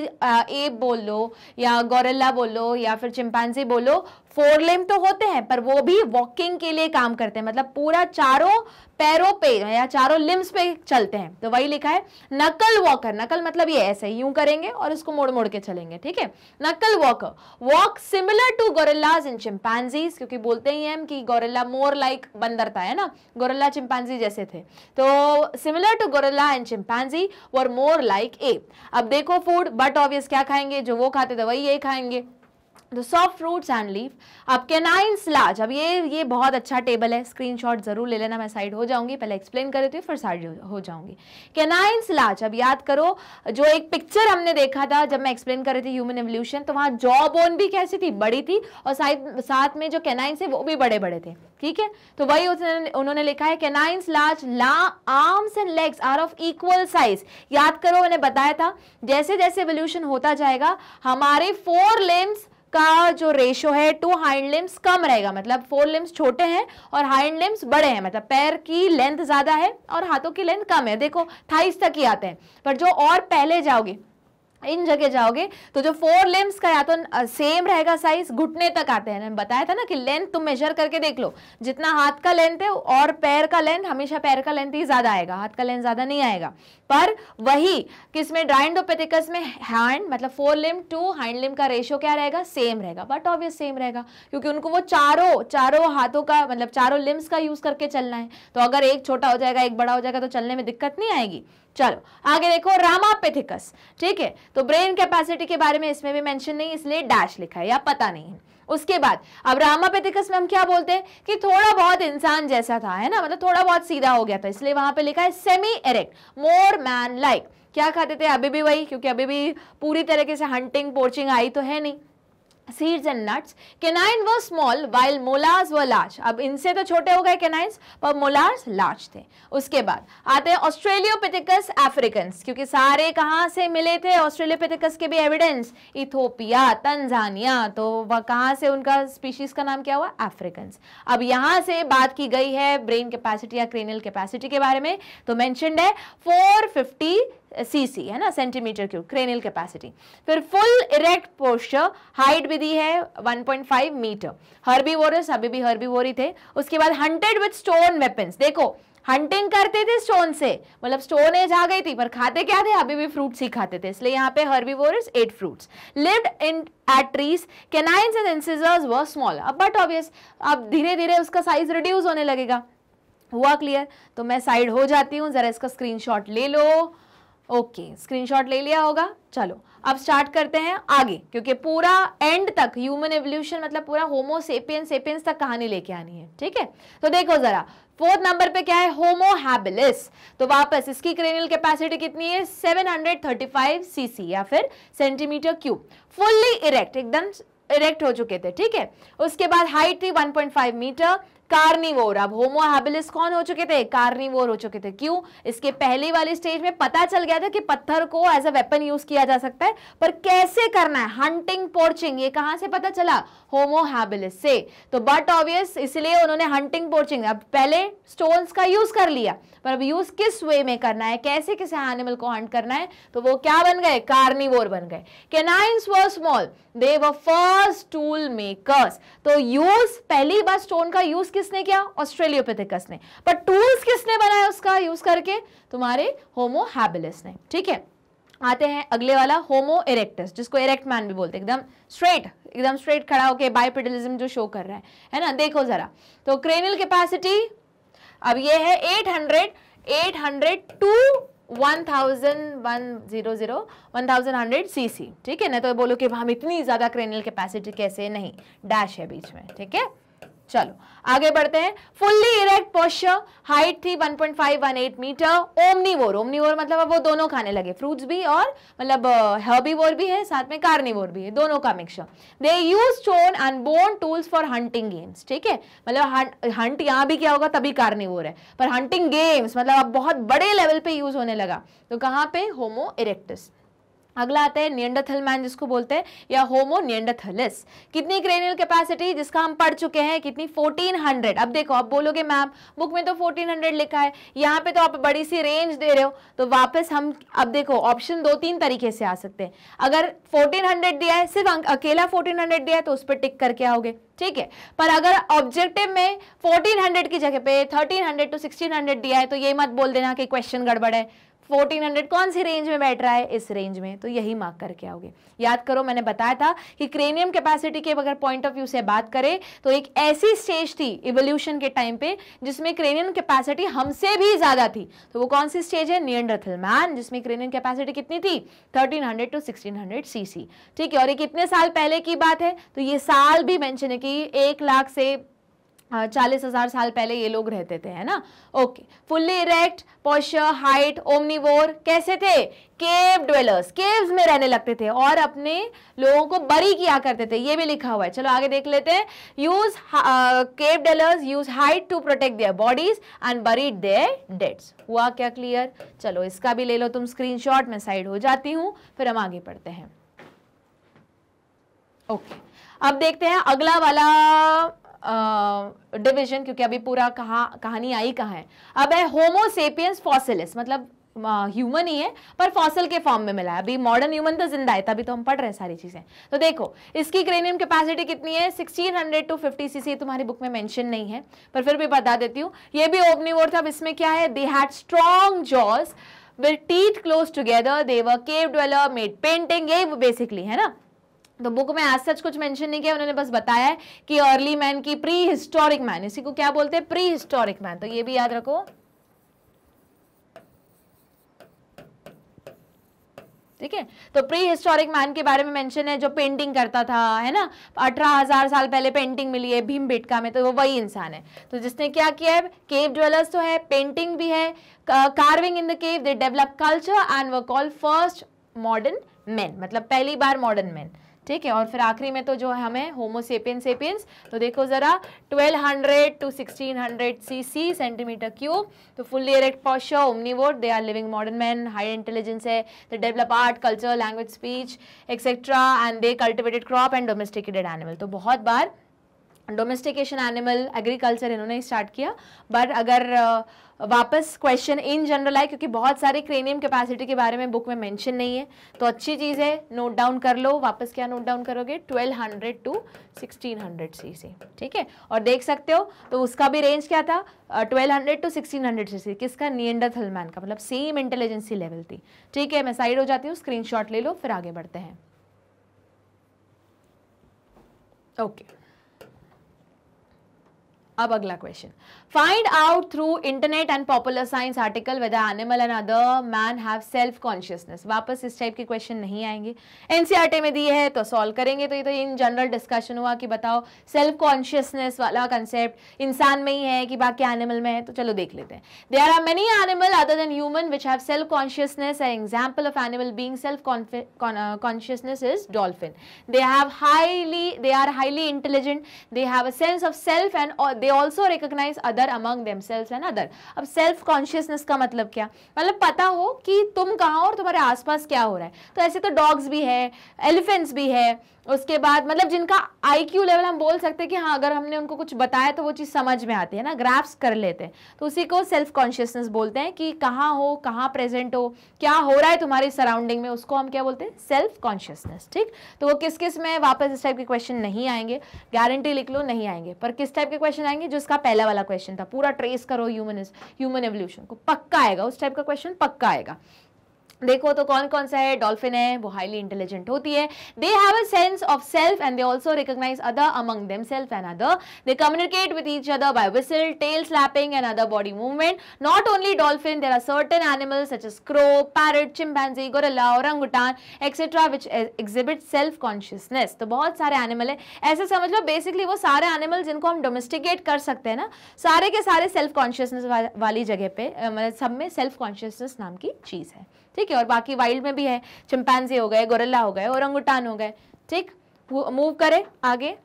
एप बोलो या गोरेला बोलो या फिर चिंपैंजी बोलो फोर लेम तो होते हैं पर वो भी वॉकिंग के लिए काम करते हैं मतलब पूरा चारों पैरों पे या चारों लिम्स पे चलते हैं तो वही लिखा है नकल वॉकर नकल मतलब ये ऐसे यूं करेंगे और उसको मोड़ मोड़ के चलेंगे ठीक है knuckle walker walk similar to gorillas in chimpanzees क्योंकि बोलते ही हम कि गोरिल्ला मोर लाइक बंदर था है ना गोरिल्ला चिंपैनजी जैसे थे तो similar to gorilla and chimpanzee और मोर लाइक ए अब देखो फूड बट ऑब्वियस क्या खाएंगे जो वो खाते थे वही ये खाएंगे the soft roots and leaf अब कैनाइन स्लाज अब ये ये बहुत अच्छा टेबल है स्क्रीनशॉट जरूर ले लेना मैं साइड हो जाऊंगी पहले एक्सप्लेन कर देती हूँ फिर साइड हो जाऊंगी कैनाइन स्लाज अब याद करो जो एक पिक्चर हमने देखा था जब मैं एक्सप्लेन कर रही थी ह्यूमन एवोल्यूशन तो वहाँ जॉ बोन भी कैसी थी बड़ी थी और साथ साथ में जो कैनाइन्स है वो भी बड़े बड़े थे ठीक है तो वही उन्होंने लिखा है कैनाइन्स स्लाज ला arms and legs are of equal size याद करो मैंने बताया था जैसे जैसे एवोल्यूशन होता जाएगा हमारे फोर लेम्स का जो रेशो है टू हाइंड लिम्स कम रहेगा मतलब फोर लिम्स छोटे हैं और हाइंड लिम्स बड़े हैं मतलब पैर की लेंथ ज़्यादा है और हाथों की लेंथ कम है देखो थाइस तक ही आते हैं पर जो और पहले जाओगे इन जगह जाओगे तो जो फोर लिम्स का या तो सेम रहेगा साइज घुटने तक आते हैं बताया था ना कि लेंथ तुम मेजर करके देख लो जितना हाथ का लेंथ है और पैर का लेंथ हमेशा पैर का लेंथ ही ज़्यादा आएगा हाथ का लेंथ ज़्यादा नहीं आएगा पर वही किसमें ड्राइंडोपेथिकस में हैंड मतलब forelimb to hand limb का रेशियो क्या रहेगा सेम रहेगा बट ऑब्वियस सेम रहेगा क्योंकि उनको वो चारों चारों हाथों का मतलब चारों लिम्स का यूज करके चलना है तो अगर एक छोटा हो जाएगा एक बड़ा हो जाएगा तो चलने में दिक्कत नहीं आएगी चलो आगे देखो रामापेथिकस ठीक है तो ब्रेन कैपेसिटी के बारे में इसमें भी मैंशन नहीं इसलिए डैश लिखा है या पता नहीं है उसके बाद अब रामापेथिकस में हम क्या बोलते हैं कि थोड़ा बहुत इंसान जैसा था है ना मतलब थोड़ा बहुत सीधा हो गया था इसलिए वहां पे लिखा है semi erect more man like क्या खाते थे अभी भी वही क्योंकि अभी भी पूरी तरीके से हंटिंग पोर्चिंग आई तो है नहीं seeds and nuts canine were small while molars were large अब इनसे तो छोटे हो गए केनाइन्स पर मोलार्स लार्ज थे उसके बाद आते हैं ऑस्ट्रेलियोपिथिकस अफ्रीकन्स क्योंकि सारे कहाँ से मिले थे ऑस्ट्रेलियोपिथिकस के भी एविडेंस इथोपिया तंजानिया तो वह कहाँ से उनका स्पीशीज का नाम क्या हुआ अफ्रीकन्स अब यहाँ से बात की गई है ब्रेन कैपेसिटी या क्रेनियल कैपेसिटी के बारे में तो मैंशनड है फोर सी है ना सेंटीमीटर क्यूब क्रेनियल कैपेसिटी फिर फुल इरेक्ट पोस्टर हाइट भी दी है 1.5 मीटर हर्बी वोरस अभी भी हर्बी वोरी थे उसके बाद हंटेड विथ स्टोन वेपन्स देखो हंटिंग करते थे स्टोन से मतलब स्टोन एज आ गई थी पर खाते क्या थे अभी भी फ्रूट्स ही खाते थे इसलिए यहाँ पे herbi herbivorous ate fruits lived in at trees canines and incisors were small अब बट ऑब्वियस अब धीरे धीरे उसका साइज रिड्यूज होने लगेगा हुआ क्लियर तो मैं साइड हो जाती हूँ ज़रा इसका स्क्रीनशॉट ले लो ओके स्क्रीनशॉट ले लिया होगा चलो अब स्टार्ट करते हैं आगे क्योंकि पूरा एंड तक ह्यूमन एवोल्यूशन मतलब पूरा होमो सेपियन सेपियंस तक कहानी लेके आनी है ठीक है तो देखो जरा फोर्थ नंबर पे क्या है होमो हैबिलिस तो वापस इसकी क्रेनियल कैपेसिटी कितनी है 735 सीसी या फिर सेंटीमीटर क्यूब फुल्ली इरेक्ट एकदम इरेक्ट हो चुके थे ठीक है उसके बाद हाइट थी 1.5 मीटर कार्निवोर अब होमो हैबिलिस कौन हो चुके थे कार्निवोर हो चुके थे क्यों इसके पहले वाले स्टेज में पता चल गया था कि पत्थर को एज अ वेपन यूज किया जा सकता है पर कैसे करना है हंटिंग पोर्चिंग ये कहां से पता चला होमो हैबिलिस से तो बट ऑब्वियस इसलिए उन्होंने हंटिंग पोर्चिंग अब पहले स्टोन्स का यूज कर लिया पर अब यूज किस वे में करना है कैसे किसी एनिमल को हंट करना है तो वो क्या बन गए कार्निवोर बन गए canines were small they were first tool makers तो यूज पहली बार स्टोन का यूज किसने किया ऑस्ट्रेलियोपिथिकस ने पर टूल्स किसने बनाया उसका यूज करके तुम्हारे होमो हैबिलिस ने ठीक है आते हैं अगले वाला होमो इरेक्टस जिसको इरेक्ट मैन भी बोलते एकदम स्ट्रेट एकदम स्ट्रेट खड़ा होके बाइपेडलिज्म जो शो कर रहा है है ना देखो जरा तो क्रेनियल कैपेसिटी अब ये है 800 800 टू 1100 1100 सीसी ठीक है ना तो बोलो कि हम इतनी ज़्यादा क्रेनियल कैपेसिटी कैसे नहीं डैश है बीच में ठीक है चलो आगे बढ़ते हैं फुल्ली इरेक्ट पोस्टर हाइट थी 1.518 मीटर ओमनीवोर ओमनीवोर मतलब अब वो दोनों खाने लगे फ्रूट्स भी और मतलब हर्बीवोर uh, भी है साथ में कार्निवोर भी है दोनों का mixer they use stone and bone tools for hunting games ठीक है मतलब हंट यहाँ भी क्या होगा तभी कार्निवोर है पर हंटिंग गेम्स मतलब अब बहुत बड़े लेवल पे यूज होने लगा तो कहाँ पे होमो इरेक्टस अगला आता है नियंडथल मैन जिसको बोलते हैं या होमो नियंडथलिस कितनी क्रेनियल कैपेसिटी जिसका हम पढ़ चुके हैं कितनी 1400 अब देखो आप बोलोगे मैम बुक में तो 1400 लिखा है यहाँ पे तो आप बड़ी सी रेंज दे रहे हो तो वापस हम अब देखो ऑप्शन दो तीन तरीके से आ सकते हैं अगर 1400 दिया है सिर्फ अकेला 1400 दिया है तो उस पर टिक करके आओगे ठीक है पर अगर ऑब्जेक्टिव में 1400 की जगह पे 1300 टू 1600 दिया है तो ये मत बोल देना कि क्वेश्चन गड़बड़ है 1400 कौन सी रेंज में बैठ रहा है इस रेंज में तो यही मार्क करके आओगे याद करो मैंने बताया था कि क्रेनियम कैपेसिटी के अगर पॉइंट ऑफ व्यू से बात करें तो एक ऐसी स्टेज थी इवोल्यूशन के टाइम पे जिसमें क्रेनियम कैपेसिटी हमसे भी ज़्यादा थी तो वो कौन सी स्टेज है नियंड्रथल मैन जिसमें क्रेनियम कैपेसिटी कितनी थी हंड्रेड टू सी सीसी ठीक है और ये कितने साल पहले की बात है तो ये साल भी मैंशन है कि एक लाख से चालीस हजार साल पहले ये लोग रहते थे है ना okay fully erect posture height omnivore कैसे थे केव ड्वेलर्स केव्स में रहने लगते थे और अपने लोगों को बरी किया करते थे ये भी लिखा हुआ है चलो आगे देख लेते हैं use cave dwellers use hide to protect their bodies and buried their deads हुआ क्या क्लियर चलो इसका भी ले लो तुम शॉट में साइड हो जाती हूँ फिर हम आगे पढ़ते हैं ओके okay. अब देखते हैं अगला वाला डिवीजन क्योंकि अभी पूरा कहा कहानी आई कहाँ है अब है होमोसेपियंस फॉसिलिस मतलब ह्यूमन ही है पर फॉसल के फॉर्म में मिला है अभी मॉडर्न ह्यूमन तो जिंदा है तभी तो हम पढ़ रहे हैं सारी चीज़ें तो देखो इसकी क्रेनियम कैपेसिटी कितनी है 1600 टू 50 सीसी तुम्हारी बुक में मेंशन नहीं है पर फिर भी बता देती हूँ ये भी वर्ड था अब इसमें क्या है they had strong jaws with teeth close together they were cave dweller made painting ये बेसिकली है ना तो बुक में आज सच कुछ मेंशन नहीं किया उन्होंने बस बताया है कि अर्ली मैन की प्री हिस्टोरिक मैन इसी को क्या बोलते हैं प्री हिस्टोरिक मैन तो ये भी याद रखो ठीक है तो प्री हिस्टोरिक मैन के बारे में मेंशन है जो पेंटिंग करता था है ना अठारह हजार साल पहले पेंटिंग मिली है भीम बेटका में तो वो वही इंसान है तो जिसने क्या किया है केव ज्वेलर्स तो है पेंटिंग भी है carving in the cave they develop culture and वो कॉल फर्स्ट मॉडर्न मैन मतलब पहली बार मॉडर्न मैन ठीक है और फिर आखिरी में तो जो है हमें होमोसेपियन सेपियंस तो देखो ज़रा 1200 टू 1600 सीसी सेंटीमीटर क्यूब तो fully erect omnivore they are living modern man high intelligence है they develop art culture language speech etcetera and they cultivated crop and domesticated animal तो बहुत बार domestication animal agriculture इन्होंने start किया but अगर uh, वापस question in general आए क्योंकि बहुत सारे क्रेनियम कैपेसिटी के बारे में बुक में मेंशन नहीं है तो अच्छी चीज़ है नोट डाउन कर लो वापस क्या नोट डाउन करोगे 1200 टू 1600 सीसी ठीक है और देख सकते हो तो उसका भी रेंज क्या था twelve hundred to sixteen hundred C किसका नियंडर थलमैन का मतलब सेम इंटेलिजेंसी लेवल थी ठीक है मैं साइड हो जाती हूँ स्क्रीन ले लो फिर आगे बढ़ते हैं ओके okay. अब अगला question Find out through internet and popular science article whether animal and other man have self consciousness. वापस इस टाइप के क्वेश्चन नहीं आएंगे एनसीआरटी e में दिए है तो सॉल्व करेंगे तो ये तो इन जनरल डिस्कशन हुआ कि बताओ सेल्फ कॉन्शियसनेस वाला कंसेप्ट इंसान में ही है कि बाकी एनिमल में है तो चलो देख लेते हैं they are many animal other than human which have self consciousness an example of animal being self consciousness is dolphin they have highly they are highly intelligent they have a sense of self and they also recognise other other among themselves and other अब self consciousness का मतलब क्या मतलब पता हो कि तुम कहाँ हो और तुम्हारे आसपास क्या हो रहा है तो ऐसे तो डॉग्स भी है एलिफेंट्स भी है उसके बाद मतलब जिनका आईक्यू लेवल हम बोल सकते हैं कि हाँ अगर हमने उनको कुछ बताया तो वो चीज़ समझ में आती है ना ग्राफ्स कर लेते हैं तो उसी को सेल्फ कॉन्शियसनेस बोलते हैं कि कहाँ हो कहाँ प्रेजेंट हो क्या हो रहा है तुम्हारी सराउंडिंग में उसको हम क्या बोलते हैं सेल्फ कॉन्शियसनेस ठीक तो वो किस किस में वापस इस टाइप के क्वेश्चन नहीं आएंगे गारंटी लिख लो नहीं आएंगे पर किस टाइप के क्वेश्चन आएंगे जो इसका पहला वाला क्वेश्चन था पूरा ट्रेस करो ह्यूमन ह्यूमन एवोल्यूशन को पक्का आएगा उस टाइप का क्वेश्चन पक्का आएगा देखो तो कौन कौन सा है डॉल्फिन है वो हाईली इंटेलिजेंट होती है they have a sense of self and they also recognise other among them self and other they communicate with each other by whistle tail slapping and other body movement not only dolphin there are certain animals such as crow parrot chimpanzee gorilla orangutan etcetera which exhibit self consciousness तो बहुत सारे animal है ऐसे समझ लो basically वो सारे animal जिनको हम डोमेस्टिकेट कर सकते हैं ना सारे के सारे सेल्फ कॉन्शियसनेस वाली जगह पे मतलब सब में सेल्फ कॉन्शियसनेस नाम की चीज़ है ठीक है और बाकी वाइल्ड में भी है चिंपैनजी हो गए गोरेला हो गए और हो गए ठीक मूव करें आगे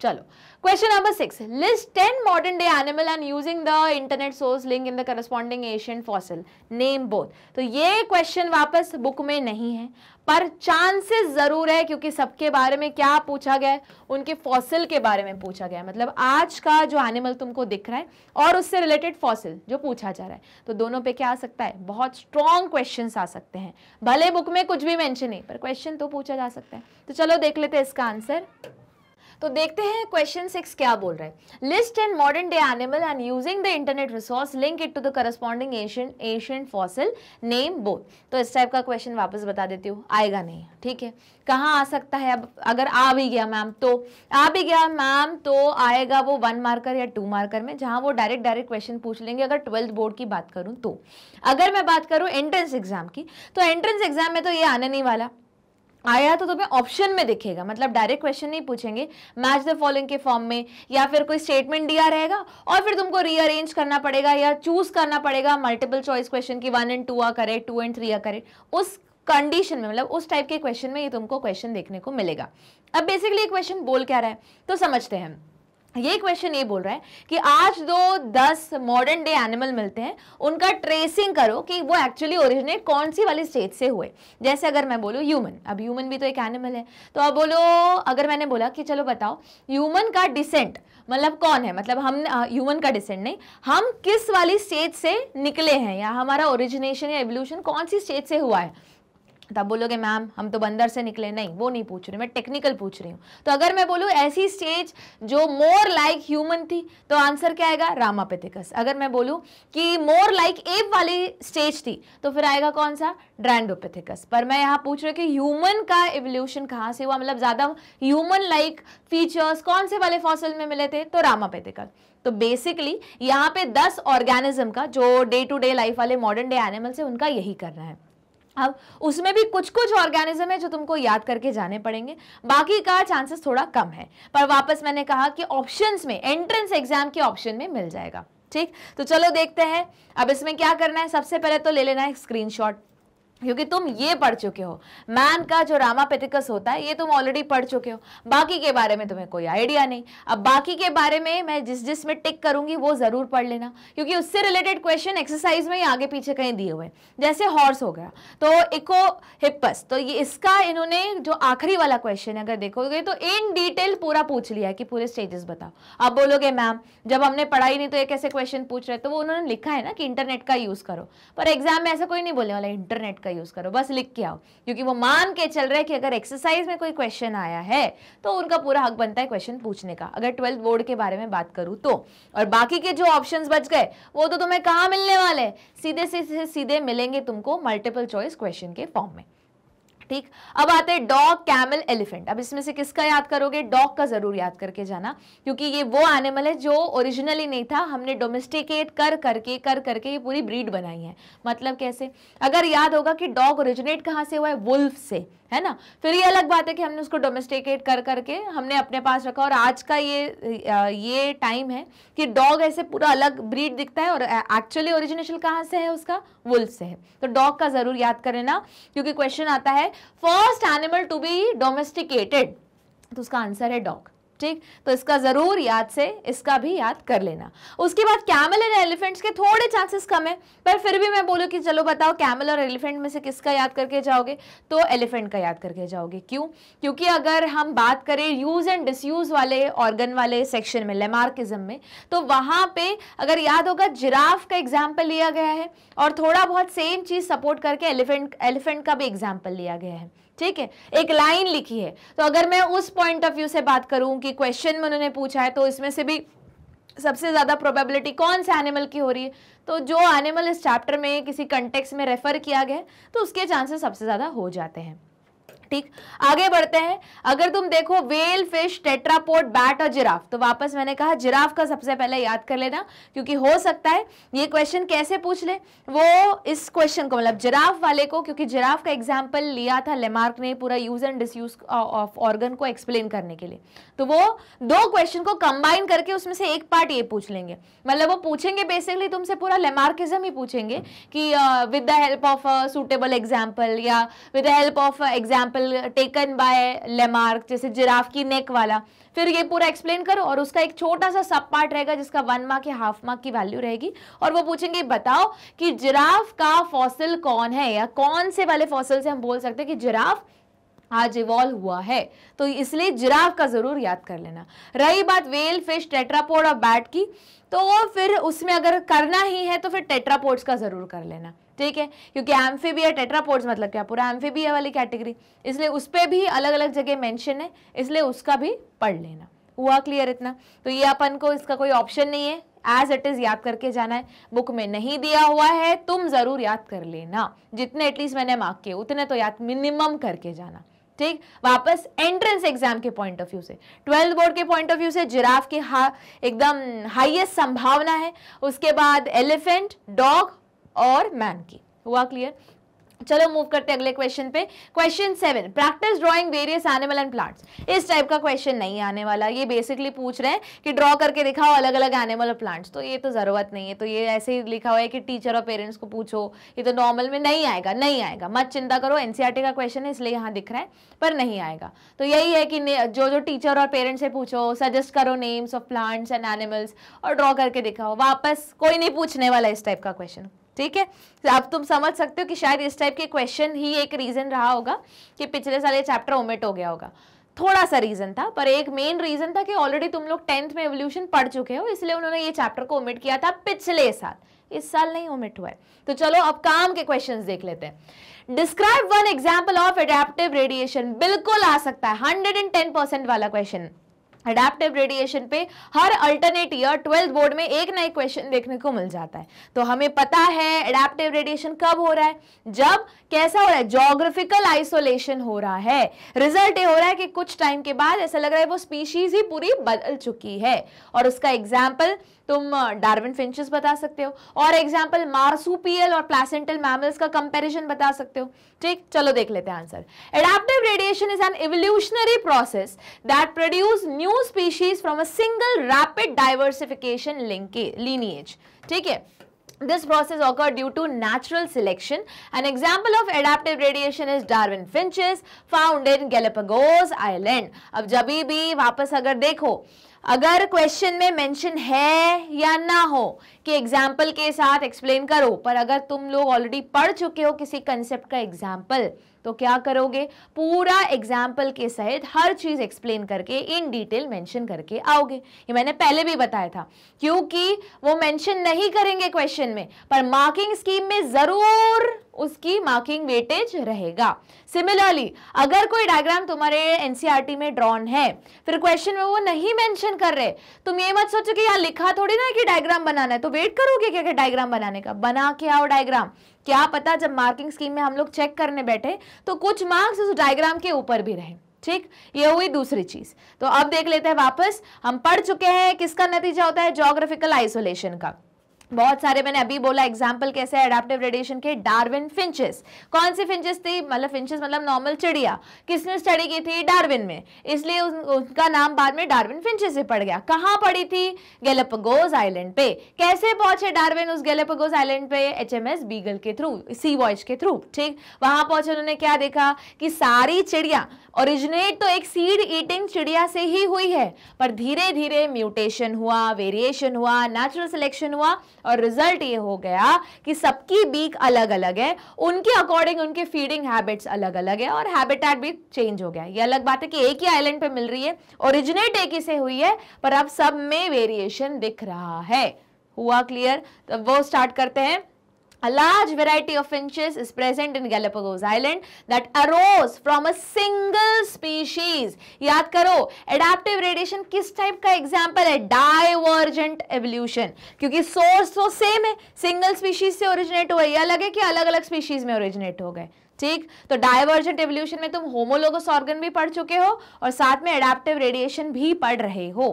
चलो question number six list ten modern day animal and using the internet source link in the corresponding Asian fossil name both तो ये क्वेश्चन वापस बुक में नहीं है पर चांसेस ज़रूर है क्योंकि सबके बारे में क्या पूछा गया है उनके फॉसिल के बारे में पूछा गया है मतलब आज का जो एनिमल तुमको दिख रहा है और उससे रिलेटेड फॉसिल जो पूछा जा रहा है तो दोनों पे क्या आ सकता है बहुत स्ट्रॉन्ग क्वेश्चन आ सकते हैं भले बुक में कुछ भी मैंशन नहीं पर क्वेश्चन तो पूछा जा सकता है तो चलो देख लेते हैं इसका आंसर तो देखते हैं क्वेश्चन सिक्स क्या बोल रहा है list and modern day animal and using the internet resource link it to the corresponding Asian Asian fossil name both तो इस टाइप का क्वेश्चन वापस बता देती हूँ आएगा नहीं ठीक है कहाँ आ सकता है अब अगर आ भी गया मैम तो आ भी गया मैम तो आएगा वो वन मार्कर या टू मार्कर में जहाँ वो डायरेक्ट डायरेक्ट क्वेश्चन पूछ लेंगे अगर ट्वेल्थ बोर्ड की बात करूँ तो अगर मैं बात करूँ एंट्रेंस एग्जाम की तो एंट्रेंस एग्जाम में तो ये आने नहीं वाला आया तो तुम्हें ऑप्शन में दिखेगा मतलब डायरेक्ट क्वेश्चन नहीं पूछेंगे मैच द फॉलोइंग के फॉर्म में या फिर कोई स्टेटमेंट दिया रहेगा और फिर तुमको रीअरेंज करना पड़ेगा या चूज करना पड़ेगा मल्टीपल चॉइस क्वेश्चन की वन एंड टू आ करे टू एंड थ्री आ करे उस कंडीशन में मतलब उस टाइप के क्वेश्चन में ये तुमको क्वेश्चन देखने को मिलेगा अब बेसिकली क्वेश्चन बोल क्या रहा है तो समझते हैं ये क्वेश्चन ये बोल रहा है कि आज दो दस मॉडर्न डे एनिमल मिलते हैं उनका ट्रेसिंग करो कि वो एक्चुअली ओरिजिनेट कौन सी वाली स्टेज से हुए जैसे अगर मैं बोलूँ ह्यूमन अब ह्यूमन भी तो एक एनिमल है तो अब बोलो अगर मैंने बोला कि चलो बताओ ह्यूमन का डिसेंट मतलब कौन है मतलब हम ह्यूमन का डिसेंट नहीं हम किस वाली स्टेज से निकले हैं या हमारा ओरिजिनेशन या एवोल्यूशन कौन सी स्टेज से हुआ है तब बोलोगे मैम हम तो बंदर से निकले नहीं वो नहीं पूछ रही मैं टेक्निकल पूछ रही हूँ तो अगर मैं बोलूँ ऐसी स्टेज जो मोर लाइक ह्यूमन थी तो आंसर क्या आएगा रामापेथिकस अगर मैं बोलूँ कि मोर लाइक एप वाली स्टेज थी तो फिर आएगा कौन सा ड्रैंडोपेथिकस पर मैं यहाँ पूछ रही हूँ कि ह्यूमन का एवोल्यूशन कहाँ से हुआ मतलब ज़्यादा ह्यूमन लाइक फीचर्स कौन से वाले फॉसल में मिले थे तो रामापेथिकल तो बेसिकली यहाँ पे दस ऑर्गेनिज्म का जो डे टू डे लाइफ वाले मॉडर्न डे एनिमल्स है उनका यही करना है अब उसमें भी कुछ कुछ ऑर्गेनिज्म है जो तुमको याद करके जाने पड़ेंगे बाकी का चांसेस थोड़ा कम है पर वापस मैंने कहा कि ऑप्शंस में एंट्रेंस एग्जाम के ऑप्शन में मिल जाएगा ठीक तो चलो देखते हैं अब इसमें क्या करना है सबसे पहले तो ले लेना है स्क्रीनशॉट क्योंकि तुम ये पढ़ चुके हो मैन का जो रामा पेथिकस होता है ये तुम ऑलरेडी पढ़ चुके हो बाकी के बारे में तुम्हें कोई आइडिया नहीं अब बाकी के बारे में मैं जिस जिस में टिक करूंगी वो ज़रूर पढ़ लेना क्योंकि उससे रिलेटेड क्वेश्चन एक्सरसाइज में ही आगे पीछे कहीं दिए हुए जैसे हॉर्स हो गया तो इको हिप्पस तो ये इसका इन्होंने जो आखिरी वाला क्वेश्चन है अगर देखोगे तो इन डिटेल पूरा पूछ लिया है कि पूरे स्टेजेस बताओ आप बोलोगे मैम जब हमने पढ़ाई नहीं तो एक ऐसे क्वेश्चन पूछ रहे तो वो उन्होंने लिखा है ना कि इंटरनेट का यूज़ करो पर एग्जाम में ऐसा कोई नहीं बोलने वाला इंटरनेट का का यूज़ करो बस लिख के आओ क्योंकि वो मान के चल रहा है कि अगर एक्सरसाइज में कोई क्वेश्चन आया है तो उनका पूरा हक बनता है क्वेश्चन पूछने का अगर ट्वेल्थ बोर्ड के बारे में बात करूँ तो और बाकी के जो ऑप्शन बच गए वो तो तुम्हें कहाँ मिलने वाले सीधे से सीधे मिलेंगे तुमको मल्टीपल चॉइस क्वेश्चन के फॉर्म में ठीक अब आते हैं डॉग कैमल एलिफेंट अब इसमें से किसका याद करोगे डॉग का जरूर याद करके जाना क्योंकि ये वो एनिमल है जो ओरिजिनली नहीं था हमने डोमेस्टिकेट कर करके कर करके ये पूरी ब्रीड बनाई है मतलब कैसे अगर याद होगा कि डॉग ओरिजिनेट कहाँ से हुआ है वुल्फ से है ना फिर ये अलग बात है कि हमने उसको डोमेस्टिकेट कर करके हमने अपने पास रखा और आज का ये ये टाइम है कि डॉग ऐसे पूरा अलग ब्रीड दिखता है और एक्चुअली ओरिजिनेशन कहाँ से है उसका वुल्फ से है तो डॉग का ज़रूर याद कर लेना क्योंकि क्वेश्चन आता है first animal to be domesticated तो उसका आंसर है डॉग ठीक तो इसका ज़रूर याद से इसका भी याद कर लेना उसके बाद कैमल एंड एलिफेंट्स के थोड़े चांसेस कम है पर फिर भी मैं बोलूँ कि चलो बताओ कैमल और एलिफेंट में से किसका याद करके जाओगे तो एलिफेंट का याद करके जाओगे क्यों क्योंकि अगर हम बात करें यूज़ एंड डिसयूज़ वाले ऑर्गन वाले सेक्शन में लेमार्किज्म में तो वहाँ पर अगर याद होगा जिराफ का एग्जाम्पल लिया गया है और थोड़ा बहुत सेम चीज़ सपोर्ट करके एलिफेंट एलिफेंट का भी एग्जाम्पल लिया गया है ठीक है एक लाइन लिखी है तो अगर मैं उस पॉइंट ऑफ व्यू से बात करूं कि क्वेश्चन में उन्होंने पूछा है तो इसमें से भी सबसे ज़्यादा प्रोबेबिलिटी कौन से एनिमल की हो रही है तो जो एनिमल इस चैप्टर में किसी कंटेक्स में रेफ़र किया गया तो उसके चांसेस सबसे ज़्यादा हो जाते हैं ठीक आगे बढ़ते हैं अगर तुम देखो वेल फिश टेट्रापोड बैट और जिराफ तो वापस मैंने कहा जिराफ का सबसे पहले याद कर लेना क्योंकि हो सकता है ये क्वेश्चन कैसे पूछ ले वो इस क्वेश्चन को मतलब जिराफ वाले को क्योंकि जिराफ का एग्जाम्पल लिया था लेमार्क ने पूरा use and disuse of organ को एक्सप्लेन करने के लिए तो वो दो क्वेश्चन को कंबाइन करके उसमें से एक पार्ट ये पूछ लेंगे मतलब वो पूछेंगे बेसिकली तुमसे पूरा लेमार्किज्म ही पूछेंगे कि with the help of a suitable example या with the help of example example taken by Lamarck जैसे जिराफ की नेक वाला फिर ये पूरा एक्सप्लेन करो और उसका एक छोटा सा सब पार्ट रहेगा जिसका वन मार्क या हाफ मार्क की वैल्यू रहेगी और वो पूछेंगे बताओ कि जिराफ का फॉसिल कौन है या कौन से वाले फॉसिल से हम बोल सकते हैं कि जिराफ आज इवॉल्व हुआ है तो इसलिए जिराफ का ज़रूर याद कर लेना रही बात वेल फिश टेट्रापोड और बैट की तो फिर उसमें अगर करना ही है तो फिर टेट्रापोड्स का ज़रूर कर लेना ठीक है क्योंकि एम्फीबिया टेट्रापोर्ट्स मतलब क्या पूरा एम्फीबिया वाली कैटेगरी इसलिए उस पर भी अलग अलग जगह मैंशन है इसलिए उसका भी पढ़ लेना हुआ क्लियर इतना तो ये अपन को इसका कोई ऑप्शन नहीं है एज इट इज़ याद करके जाना है बुक में नहीं दिया हुआ है तुम ज़रूर याद कर लेना जितने एटलीस्ट मैंने मार्क किए उतने तो याद मिनिमम करके जाना ठीक वापस एंट्रेंस एग्जाम के पॉइंट ऑफ व्यू से ट्वेल्थ बोर्ड के पॉइंट ऑफ व्यू से जिराफ की हा एकदम हाईएस्ट संभावना है उसके बाद एलिफेंट डॉग और मैन की हुआ क्लियर चलो मूव करते हैं अगले क्वेश्चन पे question seven practice drawing various animal and plants इस टाइप का क्वेश्चन नहीं आने वाला ये बेसिकली पूछ रहे हैं कि ड्रॉ करके दिखाओ अलग अलग एनिमल और प्लांट्स तो ये तो ज़रूरत नहीं है तो ये ऐसे ही लिखा हुआ है कि टीचर और पेरेंट्स को पूछो ये तो नॉर्मल में नहीं आएगा नहीं आएगा मत चिंता करो एनसीआरटी e का क्वेश्चन है इसलिए यहाँ दिख रहा है पर नहीं आएगा तो यही है कि जो जो टीचर और पेरेंट्स से पूछो सजेस्ट करो names of plants and animals और ड्रॉ करके दिखाओ वापस कोई नहीं पूछने वाला इस टाइप का क्वेश्चन ठीक है अब तुम समझ सकते हो कि शायद इस टाइप के क्वेश्चन ही एक रीज़न रहा होगा कि पिछले साल ये चैप्टर ओमिट हो गया होगा थोड़ा सा रीज़न था पर एक मेन रीज़न था कि ऑलरेडी तुम लोग टेंथ में एवोल्यूशन पढ़ चुके हो इसलिए उन्होंने ये चैप्टर को ओमिट किया था पिछले साल इस साल नहीं ओमिट हुआ है तो चलो अब काम के क्वेश्चन देख लेते हैं describe one example of adaptive radiation बिल्कुल आ सकता है 110 परसेंट वाला क्वेश्चन अडेप्टिव रेडिएशन पे हर अल्टरनेट ईयर ट्वेल्थ बोर्ड में एक ना एक क्वेश्चन देखने को मिल जाता है तो हमें पता है अडेप्टिव रेडिएशन कब हो रहा है जब कैसा हो रहा है जोग्राफिकल आइसोलेशन हो रहा है रिजल्ट ये हो रहा है कि कुछ टाइम के बाद ऐसा लग रहा है वो स्पीशीज ही पूरी बदल चुकी है और उसका एग्जाम्पल तुम डार्विन फिंचेस बता सकते हो और एग्जाम्पल मार्सुपियल और प्लासेंटल मैमल्स का कंपेरिजन बता सकते हो ठीक चलो देख लेते हैं answer adaptive radiation is an evolutionary process that produce new species from a single rapid diversification linked lineage ठीक है This process occurred due to natural selection. An example of adaptive radiation is Darwin finches found in Galapagos Island. अब जब भी वापस अगर देखो अगर question में मेंशन है या ना हो कि एग्जाम्पल के साथ एक्सप्लेन करो पर अगर तुम लोग ऑलरेडी पढ़ चुके हो किसी कंसेप्ट का एग्जाम्पल तो क्या करोगे पूरा एग्जाम्पल के सहित हर चीज़ एक्सप्लेन करके इन डिटेल मेंशन करके आओगे ये मैंने पहले भी बताया था क्योंकि वो मेंशन नहीं करेंगे क्वेश्चन में पर मार्किंग स्कीम में ज़रूर उसकी मार्किंग वेटेज रहेगा सिमिलरली अगर कोई डायग्राम तुम्हारे एनसीईआरटी e में ड्रॉन है फिर क्वेश्चन में वो नहीं मेंशन कर रहे तुम ये मत सोचो कि यहाँ लिखा थोड़ी ना कि डायग्राम बनाना है तो वेट करोगे क्या क्या डायग्राम बनाने का बना के आओ डायग्राम क्या पता जब मार्किंग स्कीम में हम लोग चेक करने बैठे तो कुछ मार्क्स उस डायग्राम के ऊपर भी रहे ठीक ये हुई दूसरी चीज तो अब देख लेते हैं वापस हम पढ़ चुके हैं किसका नतीजा होता है जोग्राफिकल आइसोलेशन का बहुत सारे मैंने अभी बोला एग्जाम्पल कैसे है एडाप्टिव रेडिएशन के डार्विन फिंचेस कौन सी फिंचेस थी मतलब फिंचेस मतलब नॉर्मल चिड़िया किसने स्टडी की थी डार्विन में इसलिए उन, उनका नाम बाद में डार्विन फिंचेस से पड़ गया कहाँ पड़ी थी गेलपगोज आइलैंड पे कैसे पहुंचे डार्विन उस गेलपगोज आइलैंड पे एच बीगल के थ्रू सी वॉइस के थ्रू ठीक वहां पहुंचे उन्होंने क्या देखा कि सारी चिड़िया ओरिजिनेट तो एक सीड ईटिंग चिड़िया से ही हुई है पर धीरे धीरे म्यूटेशन हुआ वेरिएशन हुआ नेचुरल सिलेक्शन हुआ और रिजल्ट ये हो गया कि सबकी बीक अलग अलग है उनके अकॉर्डिंग उनके फीडिंग हैबिट्स अलग अलग है और हैबिटेट भी चेंज हो गया ये अलग बात है कि एक ही आइलैंड पे मिल रही है ओरिजिनेट एक ही से हुई है पर अब सब में वेरिएशन दिख रहा है हुआ क्लियर तो वो स्टार्ट करते हैं A large variety of finches is present in Galapagos Island that arose from a single species. याद करो adaptive radiation किस type का example है Divergent evolution. क्योंकि source तो same है single species से originate हुआ है या अलग है कि अलग अलग species में originate हो गए ठीक तो डायवर्जेंट एवोल्यूशन में तुम होमोलोगस ऑर्गन भी पढ़ चुके हो और साथ में एडाप्टिव रेडिएशन भी पढ़ रहे हो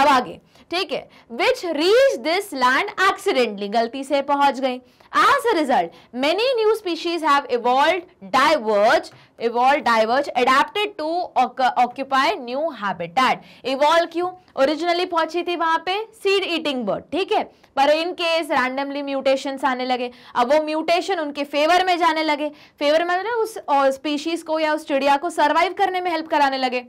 अब आगे ठीक है which reach this land accidentally गलती से पहुंच गई As a result, many new species have evolved, diverged, evolved, diverged, adapted to occupy new habitat. Evolve क्यों? Originally पहुंची थी वहां पे seed eating bird, ठीक है? पर इन केस रैंडमली म्यूटेशंस आने लगे अब वो म्यूटेशन उनके फेवर में जाने लगे फेवर में उस स्पीशीज को या उस चिड़िया को सर्वाइव करने में हेल्प कराने लगे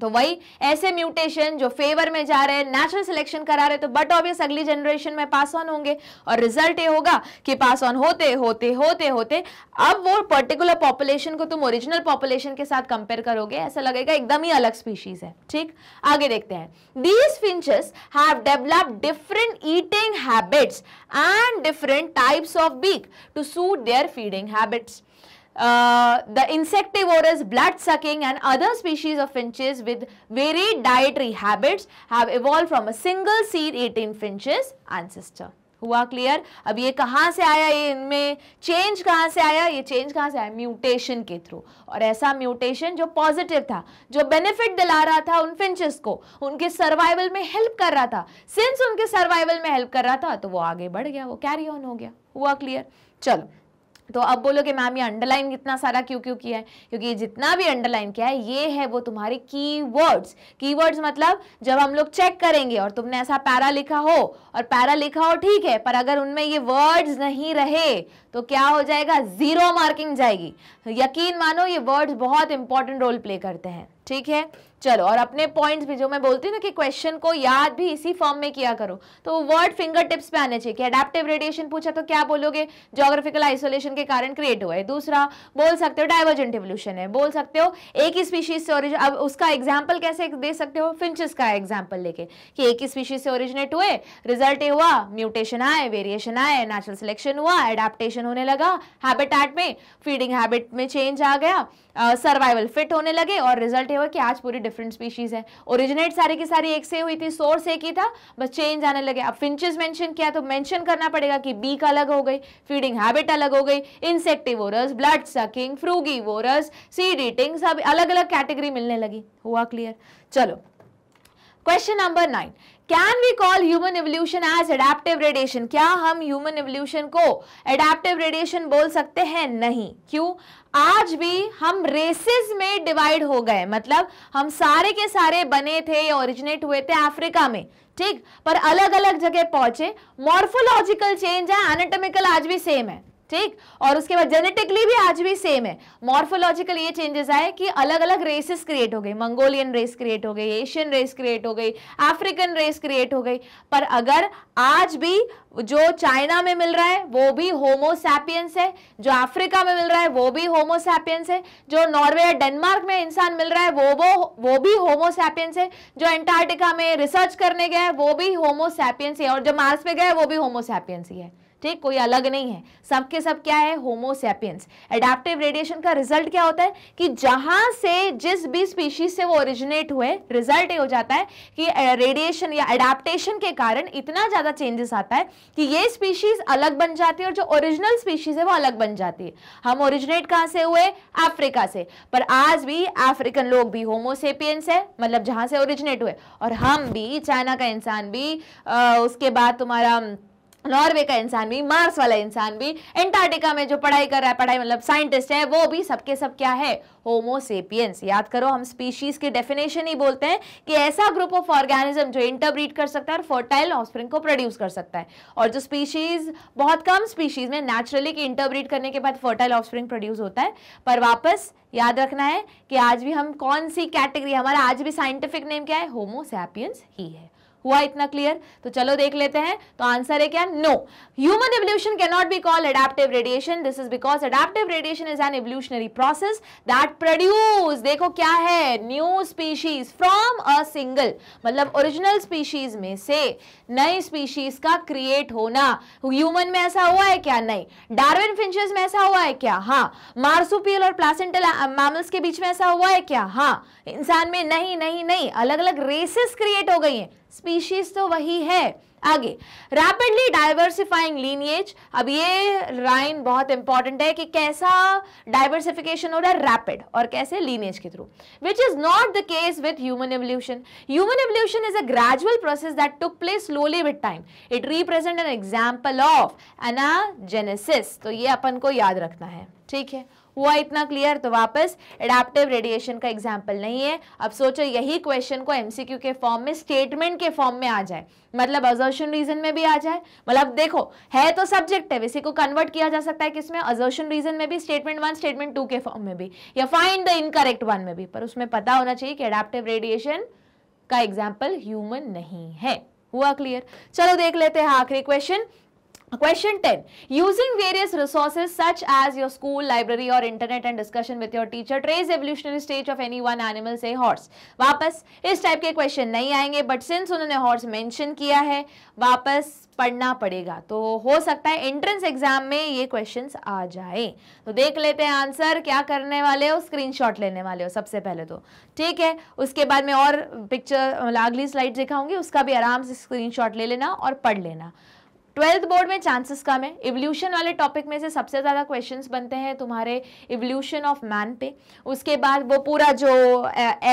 तो वही ऐसे म्यूटेशन जो फेवर में जा रहे हैं नेचुरल सिलेक्शन करा रहे तो बट ऑब्वियस अगली जनरेशन में पास ऑन होंगे और रिजल्ट ये होगा कि पास ऑन होते होते होते होते अब वो पर्टिकुलर पॉपुलेशन को तुम ओरिजिनल पॉपुलेशन के साथ कंपेयर करोगे ऐसा लगेगा एकदम ही अलग स्पीशीज है ठीक आगे देखते हैं these finches have develop different eating habits and different types of beak to suit their feeding habits Uh, the insectivorous blood-sucking and other species of finches with varied dietary habits have evolved from a single seed-eating finches ancestor. हुआ clear अब ये कहाँ से आया ये इनमें change कहाँ से आया ये चेंज कहाँ से आया म्यूटेशन के थ्रू और ऐसा म्यूटेशन जो पॉजिटिव था जो बेनिफिट दिला रहा था उन फिंचेस को उनके सर्वाइवल में हेल्प कर रहा था सिंस उनके सर्वाइवल में हेल्प कर रहा था तो वो आगे बढ़ गया वो कैरी ऑन हो गया हुआ क्लियर चलो तो अब बोलोगे मैम ये अंडरलाइन कितना सारा क्यों क्यों किया है क्योंकि ये जितना भी अंडरलाइन किया है ये है वो तुम्हारे कीवर्ड्स कीवर्ड्स मतलब जब हम लोग चेक करेंगे और तुमने ऐसा पैरा लिखा हो और पैरा लिखा हो ठीक है पर अगर उनमें ये वर्ड्स नहीं रहे तो क्या हो जाएगा ज़ीरो मार्किंग जाएगी यकीन मानो ये वर्ड्स बहुत इंपॉर्टेंट रोल प्ले करते हैं ठीक है चलो और अपने पॉइंट्स भी जो मैं बोलती हूँ ना कि क्वेश्चन को याद भी इसी फॉर्म में किया करो तो वर्ड फिंगर टिप्स पे आने चाहिए कि अडेप्टिव रेडिएशन पूछा तो क्या बोलोगे जोग्राफिकल आइसोलेशन के कारण क्रिएट हुआ है दूसरा बोल सकते हो डाइवर्जेंट इवोल्यूशन है बोल सकते हो एक ही स्पीशीज से ओरिजिन अब उसका एग्जाम्पल कैसे दे सकते हो फिंचस का एग्जाम्पल लेके कि एक ही स्पीशीज से ओरिजिनेट हुए रिजल्ट हुआ म्यूटेशन आए वेरिएशन आए नेचुरल सिलेक्शन हुआ एडेप्टेशन होने लगा हैबिटेट में फीडिंग हैबिट में चेंज आ गया सर्वाइवल uh, फिट होने लगे और रिजल्ट ये हुआ कि आज पूरी डिफरेंट स्पीशीज़ है ओरिजिनेट सारी की सारी एक से हुई थी सोर्स एक ही था बस चेंज आने लगे अब फिंचेस मेंशन किया तो मेंशन करना पड़ेगा कि बीक अलग हो गई फीडिंग हैबिट अलग हो गई insectivorous blood sucking frugivorous seed eating सब अलग अलग कैटेगरी मिलने लगी हुआ क्लियर चलो question number nine can we call human evolution as adaptive radiation क्या हम ह्यूमन एवोल्यूशन को एडाप्टिव रेडिएशन बोल सकते हैं नहीं क्यों आज भी हम रेसेस में डिवाइड हो गए मतलब हम सारे के सारे बने थे ओरिजिनेट हुए थे अफ्रीका में ठीक पर अलग अलग जगह पहुंचे मॉर्फोलॉजिकल चेंज है एनाटॉमिकल आज भी सेम है ठीक और उसके बाद जेनेटिकली भी आज भी सेम है मॉर्फोलॉजिकल ये चेंजेस आए कि अलग अलग रेसेस क्रिएट हो गई मंगोलियन रेस क्रिएट हो गई एशियन रेस क्रिएट हो गई अफ्रीकन रेस क्रिएट हो गई पर अगर आज भी जो चाइना में मिल रहा है वो भी होमोसैपियंस है जो अफ्रीका में मिल रहा है वो भी होमोसैपियंस है जो नॉर्वे या डेनमार्क में इंसान मिल रहा है वो वो वो भी होमोसैपियंस है जो एंटार्क्टिका में रिसर्च करने गए वो भी होमोसैपियंस है और जो मार्स पे गए वो भी होमोसैपियंस ही है ठीक कोई अलग नहीं है सबके सब क्या है होमोसेपियंस एडाप्टिव रेडिएशन का रिजल्ट क्या होता है कि जहां से जिस भी स्पीशीज से वो ओरिजिनेट हुए रिजल्ट ये हो जाता है कि रेडिएशन या एडाप्टेशन के कारण इतना ज़्यादा चेंजेस आता है कि ये स्पीशीज अलग बन जाती है और जो ओरिजिनल स्पीशीज है वो अलग बन जाती है हम ओरिजिनेट कहाँ से हुए अफ्रीका से पर आज भी अफ्रीकन लोग भी होमोसेपियंस है मतलब जहाँ से ओरिजिनेट हुए और हम भी चाइना का इंसान भी आ, उसके बाद तुम्हारा नॉर्वे का इंसान भी मार्स वाला इंसान भी एंटार्क्टिका में जो पढ़ाई कर रहा है पढ़ाई मतलब साइंटिस्ट है वो भी सबके सब क्या है होमोसेपियंस याद करो हम स्पीशीज के डेफिनेशन ही बोलते हैं कि ऐसा ग्रुप ऑफ ऑर्गेनिज्म जो इंटरब्रीड कर सकता है और फर्टाइल ऑफस्प्रिंग को प्रोड्यूस कर सकता है और जो स्पीशीज बहुत कम स्पीशीज में नेचुरली कि इंटरब्रीड करने के बाद फर्टाइल ऑफस्प्रिंग प्रोड्यूस होता है पर वापस याद रखना है कि आज भी हम कौन सी कैटेगरी हमारा आज भी साइंटिफिक नेम क्या है होमोसेपियंस ही है हुआ इतना क्लियर तो चलो देख लेते हैं तो आंसर है क्या no human evolution can not be called adaptive radiation this is because adaptive radiation is an evolutionary process that produce देखो क्या है new species from a single मतलब ओरिजिनल स्पीशीज में से नई स्पीशीज का क्रिएट होना ह्यूमन में ऐसा हुआ है क्या नहीं डार्विन फिंचेस में ऐसा हुआ है क्या हाँ मार्सुपियल और प्लासेंटल मैमल्स uh, के बीच में ऐसा हुआ है क्या हाँ इंसान में नहीं नहीं नहीं अलग अलग रेसेस क्रिएट हो गई हैं स्पीशीज तो वही है आगे रैपिडली डाइवर्सिफाइंग लीनिएज अब ये लाइन बहुत इंपॉर्टेंट है कि कैसा डाइवर्सिफिकेशन हो रहा है रैपिड और कैसे लीनिएज के through which is not the case with human evolution human evolution is a gradual process that took place slowly with time it represent an example of anagenesis तो ये अपन को याद रखना है ठीक है हुआ इतना क्लियर तो वापस एडाप्टिव रेडिएशन का एग्जाम्पल नहीं है अब सोचो यही क्वेश्चन को एमसीक्यू के फॉर्म में स्टेटमेंट के फॉर्म में आ जाए मतलब अजर्शन रीजन में भी आ जाए मतलब देखो है तो सब्जेक्ट है इसी को कन्वर्ट किया जा सकता है किसमें अजर्शन रीजन में भी स्टेटमेंट वन स्टेटमेंट टू के फॉर्म में भी या फाइंड द इनकरेक्ट वन में भी पर उसमें पता होना चाहिए कि एडाप्टिव रेडिएशन का एग्जाम्पल ह्यूमन नहीं है हुआ क्लियर चलो देख लेते हैं आखिरी question Question 10. Using various resources such as your school, library or internet and discussion with your teacher, trace evolutionary stage of any one animal say horse. वापस इस टाइप के क्वेश्चन नहीं आएंगे बट सिंस उन्होंने हॉर्स मेंशन किया है वापस पढ़ना पड़ेगा तो हो सकता है एंट्रेंस एग्जाम में ये क्वेश्चंस आ जाए तो देख लेते हैं आंसर क्या करने वाले हो स्क्रीनशॉट लेने वाले हो सबसे पहले तो ठीक है उसके बाद में और पिक्चर अगली स्लाइड दिखाऊंगी उसका भी आराम से स्क्रीनशॉट ले लेना और पढ़ लेना ट्वेल्थ बोर्ड में चांसेस कम है इवोल्यूशन वाले टॉपिक में से सबसे ज़्यादा क्वेश्चंस बनते हैं तुम्हारे इवोल्यूशन ऑफ मैन पे उसके बाद वो पूरा जो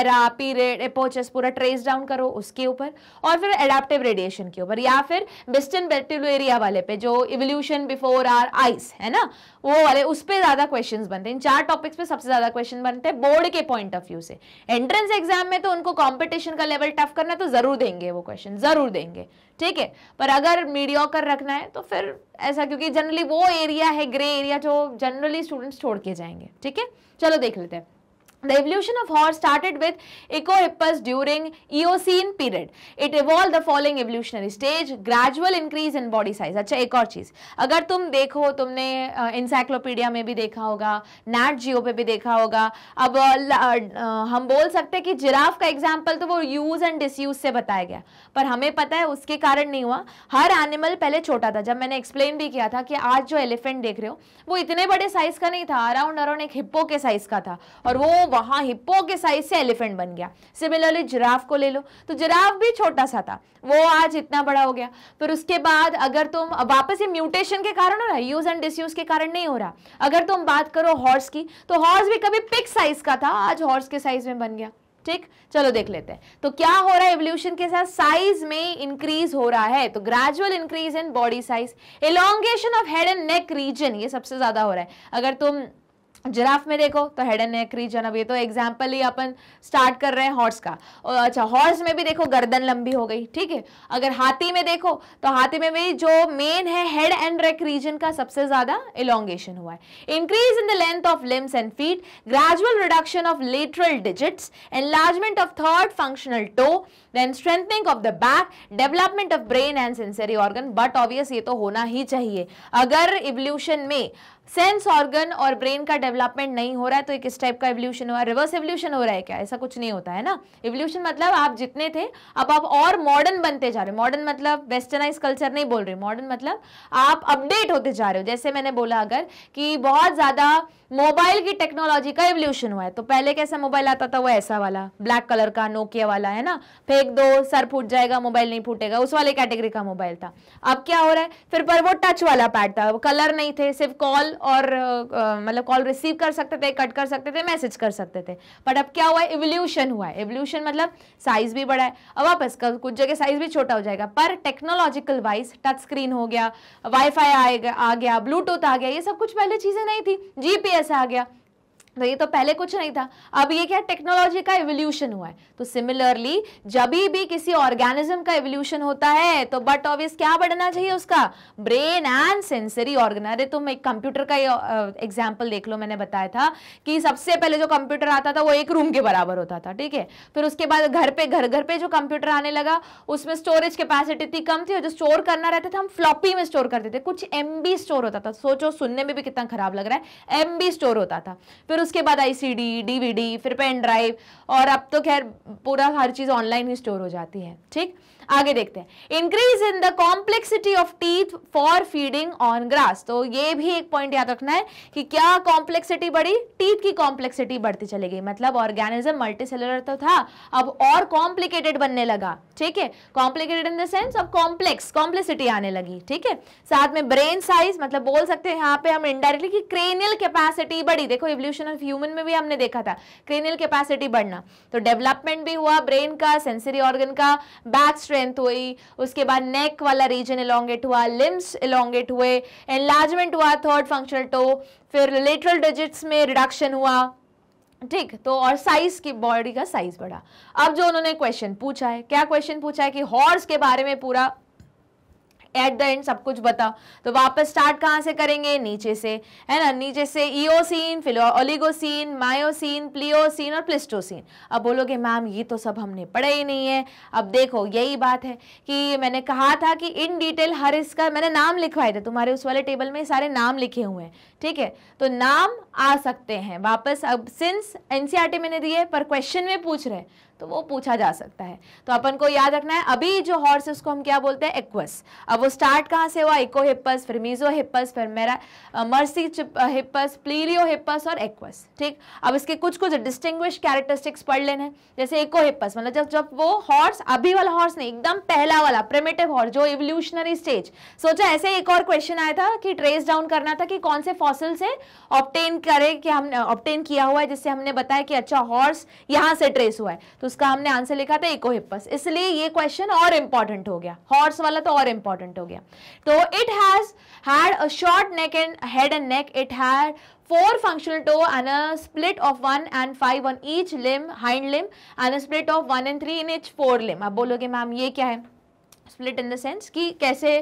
एरा पीरियड एपोचेस पूरा ट्रेस डाउन करो उसके ऊपर और फिर एडाप्टिव रेडिएशन के ऊपर या फिर वेस्टर्न एरिया वाले पे जो इवोल्यूशन बिफोर आर आइस है ना वो वाले उस पर ज़्यादा क्वेश्चन बनते हैं इन चार टॉपिक्स पर सबसे ज़्यादा क्वेश्चन बनते हैं बोर्ड के पॉइंट ऑफ व्यू से एंट्रेंस एग्जाम में तो उनको कॉम्पिटिशन का लेवल टफ करना तो ज़रूर देंगे वो क्वेश्चन ज़रूर देंगे ठीक है पर अगर मीडिया कर रखना है तो फिर ऐसा क्योंकि जनरली वो एरिया है ग्रे एरिया जो जनरली स्टूडेंट्स छोड़ के जाएंगे ठीक है चलो देख लेते हैं The evolution of horse started with Ecohippus during Eocene period. It evolved the following evolutionary stage, gradual increase in body size. अच्छा एक और चीज़ अगर तुम देखो तुमने इंसाइक्लोपीडिया में भी देखा होगा नैट जियो पे भी देखा होगा अब हम बोल सकते हैं कि जिराफ का एग्जाम्पल तो वो यूज़ एंड डिसयूज से बताया गया पर हमें पता है उसके कारण नहीं हुआ हर एनिमल पहले छोटा था जब मैंने एक्सप्लेन भी किया था कि आज जो एलिफेंट देख रहे हो वो इतने बड़े साइज़ का नहीं था अराउंड अराउंड एक हिप्पो के साइज़ का था और वो वहां हिप्पो के साइज से एलिफेंट बन गया सिमिलरली जिराफ को ले लो तो जिराफ भी छोटा सा था वो आज इतना बड़ा हो गया फिर उसके बाद अगर तुम वापस ये म्यूटेशन के कारण हो रहा है यूज एंड डिसयूज के कारण नहीं हो रहा अगर तुम बात करो हॉर्स की तो हॉर्स भी कभी पिक साइज का था आज हॉर्स के साइज में बन गया ठीक चलो देख लेते हैं तो क्या हो रहा है एवोल्यूशन के साथ साइज में इंक्रीज हो रहा है तो gradual increase in body size elongation of head and neck region ये सबसे ज्यादा हो रहा है अगर तुम जिराफ में देखो तो हेड एंड नेक रीजन अब ये तो एग्जाम्पल ही अपन स्टार्ट कर रहे हैं हॉर्स का अच्छा हॉर्स में भी देखो गर्दन लंबी हो गई ठीक है अगर हाथी में देखो तो हाथी में भी जो मेन है हेड एंड नेक रीजन का सबसे ज़्यादा इलोंगेशन हुआ है increase in the length of limbs and feet gradual reduction of lateral digits enlargement of third functional toe then strengthening of the back development of brain and sensory organ but obvious ये तो होना ही चाहिए अगर evolution में sense organ और brain का development नहीं हो रहा है तो एक इस टाइप का इवोल्यूशन हुआ रिवर्स इवोल्यूशन हो रहा है क्या ऐसा कुछ नहीं होता है ना इवोल्यूशन मतलब आप जितने थे अब आप और मॉडर्न बनते जा रहे हो मॉडर्न मतलब वेस्टर्नाइज कल्चर नहीं बोल रही मॉडर्न मतलब आप अपडेट होते जा रहे हो जैसे मैंने बोला अगर कि बहुत ज़्यादा मोबाइल की टेक्नोलॉजी का इवोल्यूशन हुआ है तो पहले कैसा मोबाइल आता था वो ऐसा वाला ब्लैक कलर का नोकिया वाला है ना फिर एक दो सर फूट जाएगा मोबाइल नहीं फूटेगा उस वाले कैटेगरी का मोबाइल था अब क्या हो रहा है फिर पर वो टच वाला पैड था कलर नहीं थे सिर्फ कॉल और मतलब कॉल रिसीव कर सकते थे कट कर सकते थे मैसेज कर सकते थे बट अब क्या हुआ है एवोल्यूशन हुआ है एवोल्यूशन मतलब साइज भी बड़ा है अब वापस कुछ जगह साइज भी छोटा हो जाएगा पर टेक्नोलॉजिकल वाइज टच स्क्रीन हो गया वाईफाई आ गया ब्लूटूथ आ गया ये सब कुछ पहले चीज़ें नहीं थी जीपीएस आ गया तो ये तो पहले कुछ नहीं था अब ये क्या टेक्नोलॉजी का एवोल्यूशन हुआ है तो सिमिलरली जब भी किसी ऑर्गेनिज्म का एवोल्यूशन होता है तो बट ऑब्वियस क्या बढ़ना चाहिए उसका ब्रेन एंड सेंसरी ऑर्गन अरे तुम एक कंप्यूटर का एग्जाम्पल देख लो मैंने बताया था कि सबसे पहले जो कंप्यूटर आता था वो एक रूम के बराबर होता था ठीक है फिर उसके बाद घर पे घर घर पे जो कंप्यूटर आने लगा उसमें स्टोरेज कैपेसिटी इतनी कम थी और जो स्टोर करना रहता था हम फ्लॉपी में स्टोर करते थे कुछ एम स्टोर होता था सोचो सुनने में भी कितना खराब लग रहा है एम स्टोर होता था फिर उसके बाद आईसीडी डीवीडी फिर पेन ड्राइव और अब तो खैर पूरा हर चीज़ ऑनलाइन ही स्टोर हो जाती है ठीक आगे देखते हैं increase in the complexity of teeth for feeding on grass तो ये भी एक पॉइंट याद रखना है कि क्या कॉम्प्लेक्सिटी बढ़ी टीथ की कॉम्प्लेक्सिटी बढ़ती चली गई मतलब ऑर्गेनिज्म मल्टी सेलर तो था अब और कॉम्प्लिकेटेड बनने लगा ठीक है complicated in the sense of complex complexity आने लगी ठीक है साथ में ब्रेन साइज मतलब बोल सकते हैं यहाँ पे हम इनडायरेक्टली कि क्रेनियल कैपेसिटी बढ़ी देखो इवोल्यूशन ऑफ ह्यूमन में भी हमने देखा था क्रेनियल कैपेसिटी बढ़ना तो डेवलपमेंट भी हुआ ब्रेन का सेंसरी ऑर्गन का बैक स्ट्रेस स्ट्रेंथ हुई उसके बाद नेक वाला रीजन इलोंगेट हुआ लिम्स इलोंगेट हुए एनलार्जमेंट हुआ थर्ड फंक्शनल टो फिर लेटरल डिजिट्स में रिडक्शन हुआ ठीक तो और साइज की बॉडी का साइज बढ़ा अब जो उन्होंने क्वेश्चन पूछा है क्या क्वेश्चन पूछा है कि हॉर्स के बारे में पूरा एट द एंड सब कुछ बताओ तो वापस स्टार्ट कहाँ से करेंगे नीचे से है ना नीचे से ईओसिन फिलो ओलिगोसिन मायोसिन प्लियोसिन और प्लिस्टोसिन अब बोलोगे मैम ये तो सब हमने पढ़ा ही नहीं है अब देखो यही बात है कि मैंने कहा था कि इन डिटेल हर इसका मैंने नाम लिखवाए थे तुम्हारे उस वाले टेबल में सारे नाम लिखे हुए हैं ठीक है तो नाम आ सकते हैं वापस अब सिंस एनसीईआरटी e मैंने दिए पर क्वेश्चन में पूछ रहे हैं तो वो पूछा जा सकता है तो अपन को याद रखना है अभी जो हॉर्स है उसको हम क्या बोलते हैं एक्वस अब वो स्टार्ट कहाँ से हुआ इको हिप्पस फिर मीजो हिप्पस फिर मेरा मर्सी हिप्पस प्लीरियो हिप्पस और एक्वस ठीक अब इसके कुछ कुछ डिस्टिंग्विश कैरेक्टरिस्टिक्स पढ़ लेने जैसे इको हिप्पस मतलब जब जब वो हॉर्स अभी वाला हॉर्स नहीं एकदम पहला वाला प्रेमेटिव हॉर्स जो इवोल्यूशनरी स्टेज सोचा ऐसे एक और क्वेश्चन आया था कि ट्रेस डाउन करना था कि कौन से फॉसिल से ऑप्टेन करे कि हमने ऑप्टेन किया हुआ है जिससे हमने बताया कि अच्छा हॉर्स यहाँ से ट्रेस हुआ है तो उसका हमने आंसर लिखा था इकोहिप्पस इसलिए ये क्वेश्चन और इंपॉर्टेंट हो गया हॉर्स वाला तो और इम्पॉर्टेंट हो गया तो it has had a short neck and head and neck it had four functional toe and a split of one and five on each limb hind limb and a split of one and three in each fore limb आप बोलोगे ma'am ये क्या है split in the sense कि कैसे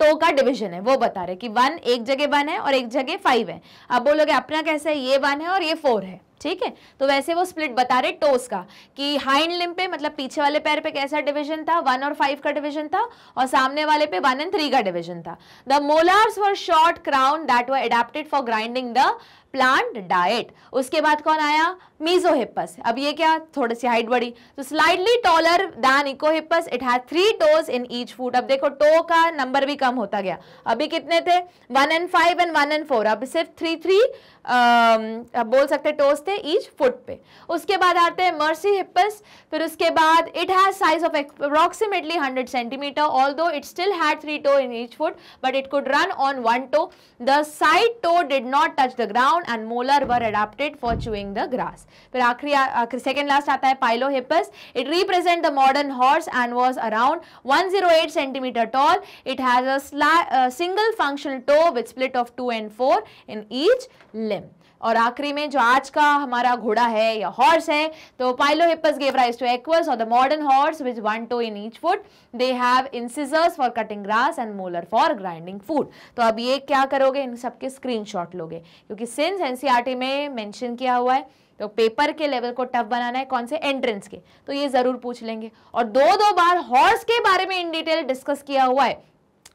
to का division है वो बता रहे कि वन एक जगह वन है और एक जगह फाइव है आप बोलोगे अपना कैसे है ये वन है और ये फोर है ठीक है तो वैसे वो स्प्लिट बता रहे टोस का कि हाइंड लिम पे मतलब पीछे वाले पैर पे कैसा डिवीजन था वन और फाइव का डिवीजन था और सामने वाले पे वन एंड थ्री का डिवीजन था the molars were short crown that were adapted for grinding the plant diet उसके बाद कौन आया मीजोहिप्पस अब ये क्या थोड़ी सी हाइट बढ़ी तो slightly taller than Eohippus it has three toes in each foot अब देखो टो का नंबर भी कम होता गया अभी कितने थे one and five and one and four अब सिर्फ थ्री थ्री आ, बोल सकते टोज थे ईच फुट पे उसके बाद आते हैं मर्सी हिप्पस फिर उसके बाद it has size of approximately 100 centimetre although it still had three toe in each foot but it could run on one toe the side toe did not touch the ground and molar were adapted for chewing the grass फिर आखिरी आखिरी second last आता है Pliohippus it represent the modern horse and was around eight centimetre tall it has a single functional to with split of two and four in each emblem और आखिरी में जो आज का हमारा घोड़ा है या हॉर्स है तो Pliohippus gave rise to Equus और the modern horse which one toe in each foot they have incisors for cutting grass and molar for grinding food तो अब ये क्या करोगे इन सबके स्क्रीनशॉट लोगे क्योंकि सिंस एनसीईआरटी e में मैंशन किया हुआ है तो पेपर के लेवल को टफ बनाना है कौन से एंट्रेंस के तो ये जरूर पूछ लेंगे और दो दो बार हॉर्स के बारे में इन डिटेल डिस्कस किया हुआ है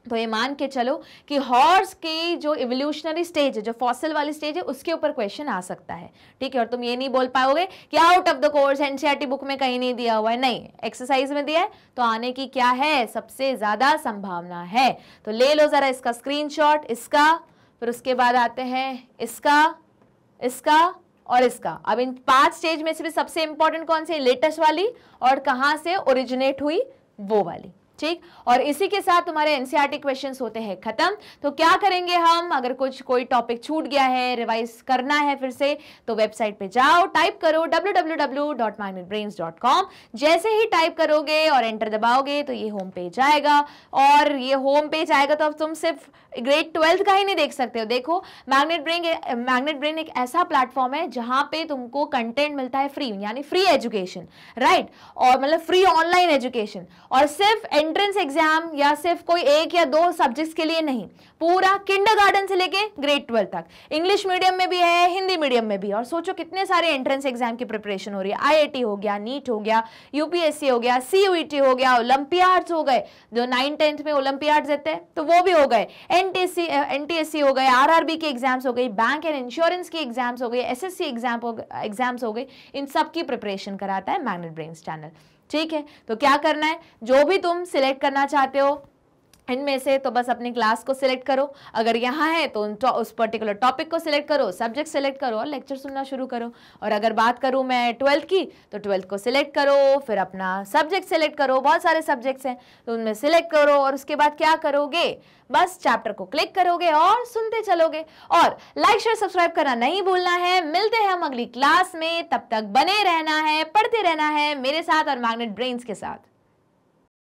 तो ये मान के चलो कि हॉर्स की जो इवोल्यूशनरी स्टेज है जो फॉसिल वाली स्टेज है उसके ऊपर क्वेश्चन आ सकता है ठीक है और तुम ये नहीं बोल पाओगे कि out of the course NCERT book में कहीं नहीं दिया हुआ है नहीं एक्सरसाइज में दिया है तो आने की क्या है सबसे ज़्यादा संभावना है तो ले लो ज़रा इसका स्क्रीन इसका फिर उसके बाद आते हैं इसका इसका और इसका अब इन पांच स्टेज में से भी सबसे इंपॉर्टेंट कौन सी लेटेस्ट वाली और कहाँ से ओरिजिनेट हुई वो वाली ठीक और इसी के साथ तुम्हारे एनसीईआरटी क्वेश्चंस e होते हैं खत्म तो क्या करेंगे हम अगर कुछ कोई टॉपिक छूट गया है रिवाइज करना है फिर से तो वेबसाइट पे जाओ टाइप करो www.magnetbrains.com जैसे ही टाइप करोगे और एंटर दबाओगे तो ये होम पेज आएगा और ये होम पेज आएगा तो अब तुम सिर्फ ग्रेड ट्वेल्थ का ही नहीं देख सकते हो देखो मैग्नेट ब्रेन मैग्नेट ब्रेन एक ऐसा प्लेटफॉर्म है जहां पे तुमको कंटेंट मिलता है फ्री यानी फ्री एजुकेशन राइट और मतलब फ्री ऑनलाइन एजुकेशन और सिर्फ एंट्रेंस एग्जाम या सिर्फ कोई एक या दो सब्जेक्ट्स के लिए नहीं पूरा किंडरगार्टन से लेके ग्रेड ट्वेल्थ तक इंग्लिश मीडियम में भी है हिंदी मीडियम में भी और सोचो कितने सारे एंट्रेंस एग्जाम की प्रिपरेशन हो रही है आईआईटी हो गया नीट हो गया यूपीएससी हो गया सीयूईटी e हो गया ओलंपियाड्स हो गए जो नाइन टेंथ में ओलंपियाड्स देते हैं तो वो भी हो गए एन टी हो गए आर की एग्जाम्स हो गई बैंक एंड इंश्योरेंस की एग्जाम्स हो गई एस एग्जाम एग्जाम्स हो गई इन सब की प्रिपरेशन कराता है मैग्नेट ब्रेन चैनल ठीक है तो क्या करना है जो भी तुम सिलेक्ट करना चाहते हो इनमें से तो बस अपने क्लास को सिलेक्ट करो अगर यहाँ है तो उस पर्टिकुलर टॉपिक को सिलेक्ट करो सब्जेक्ट सिलेक्ट करो और लेक्चर सुनना शुरू करो और अगर बात करूँ मैं ट्वेल्थ की तो ट्वेल्थ को सिलेक्ट करो फिर अपना सब्जेक्ट सिलेक्ट करो बहुत सारे सब्जेक्ट्स हैं तो उनमें सिलेक्ट करो और उसके बाद क्या करोगे बस चैप्टर को क्लिक करोगे और सुनते चलोगे और लाइक शेयर सब्सक्राइब करना नहीं भूलना है मिलते हैं हम अगली क्लास में तब तक बने रहना है पढ़ते रहना है मेरे साथ और मैग्नेट ब्रेन्स के साथ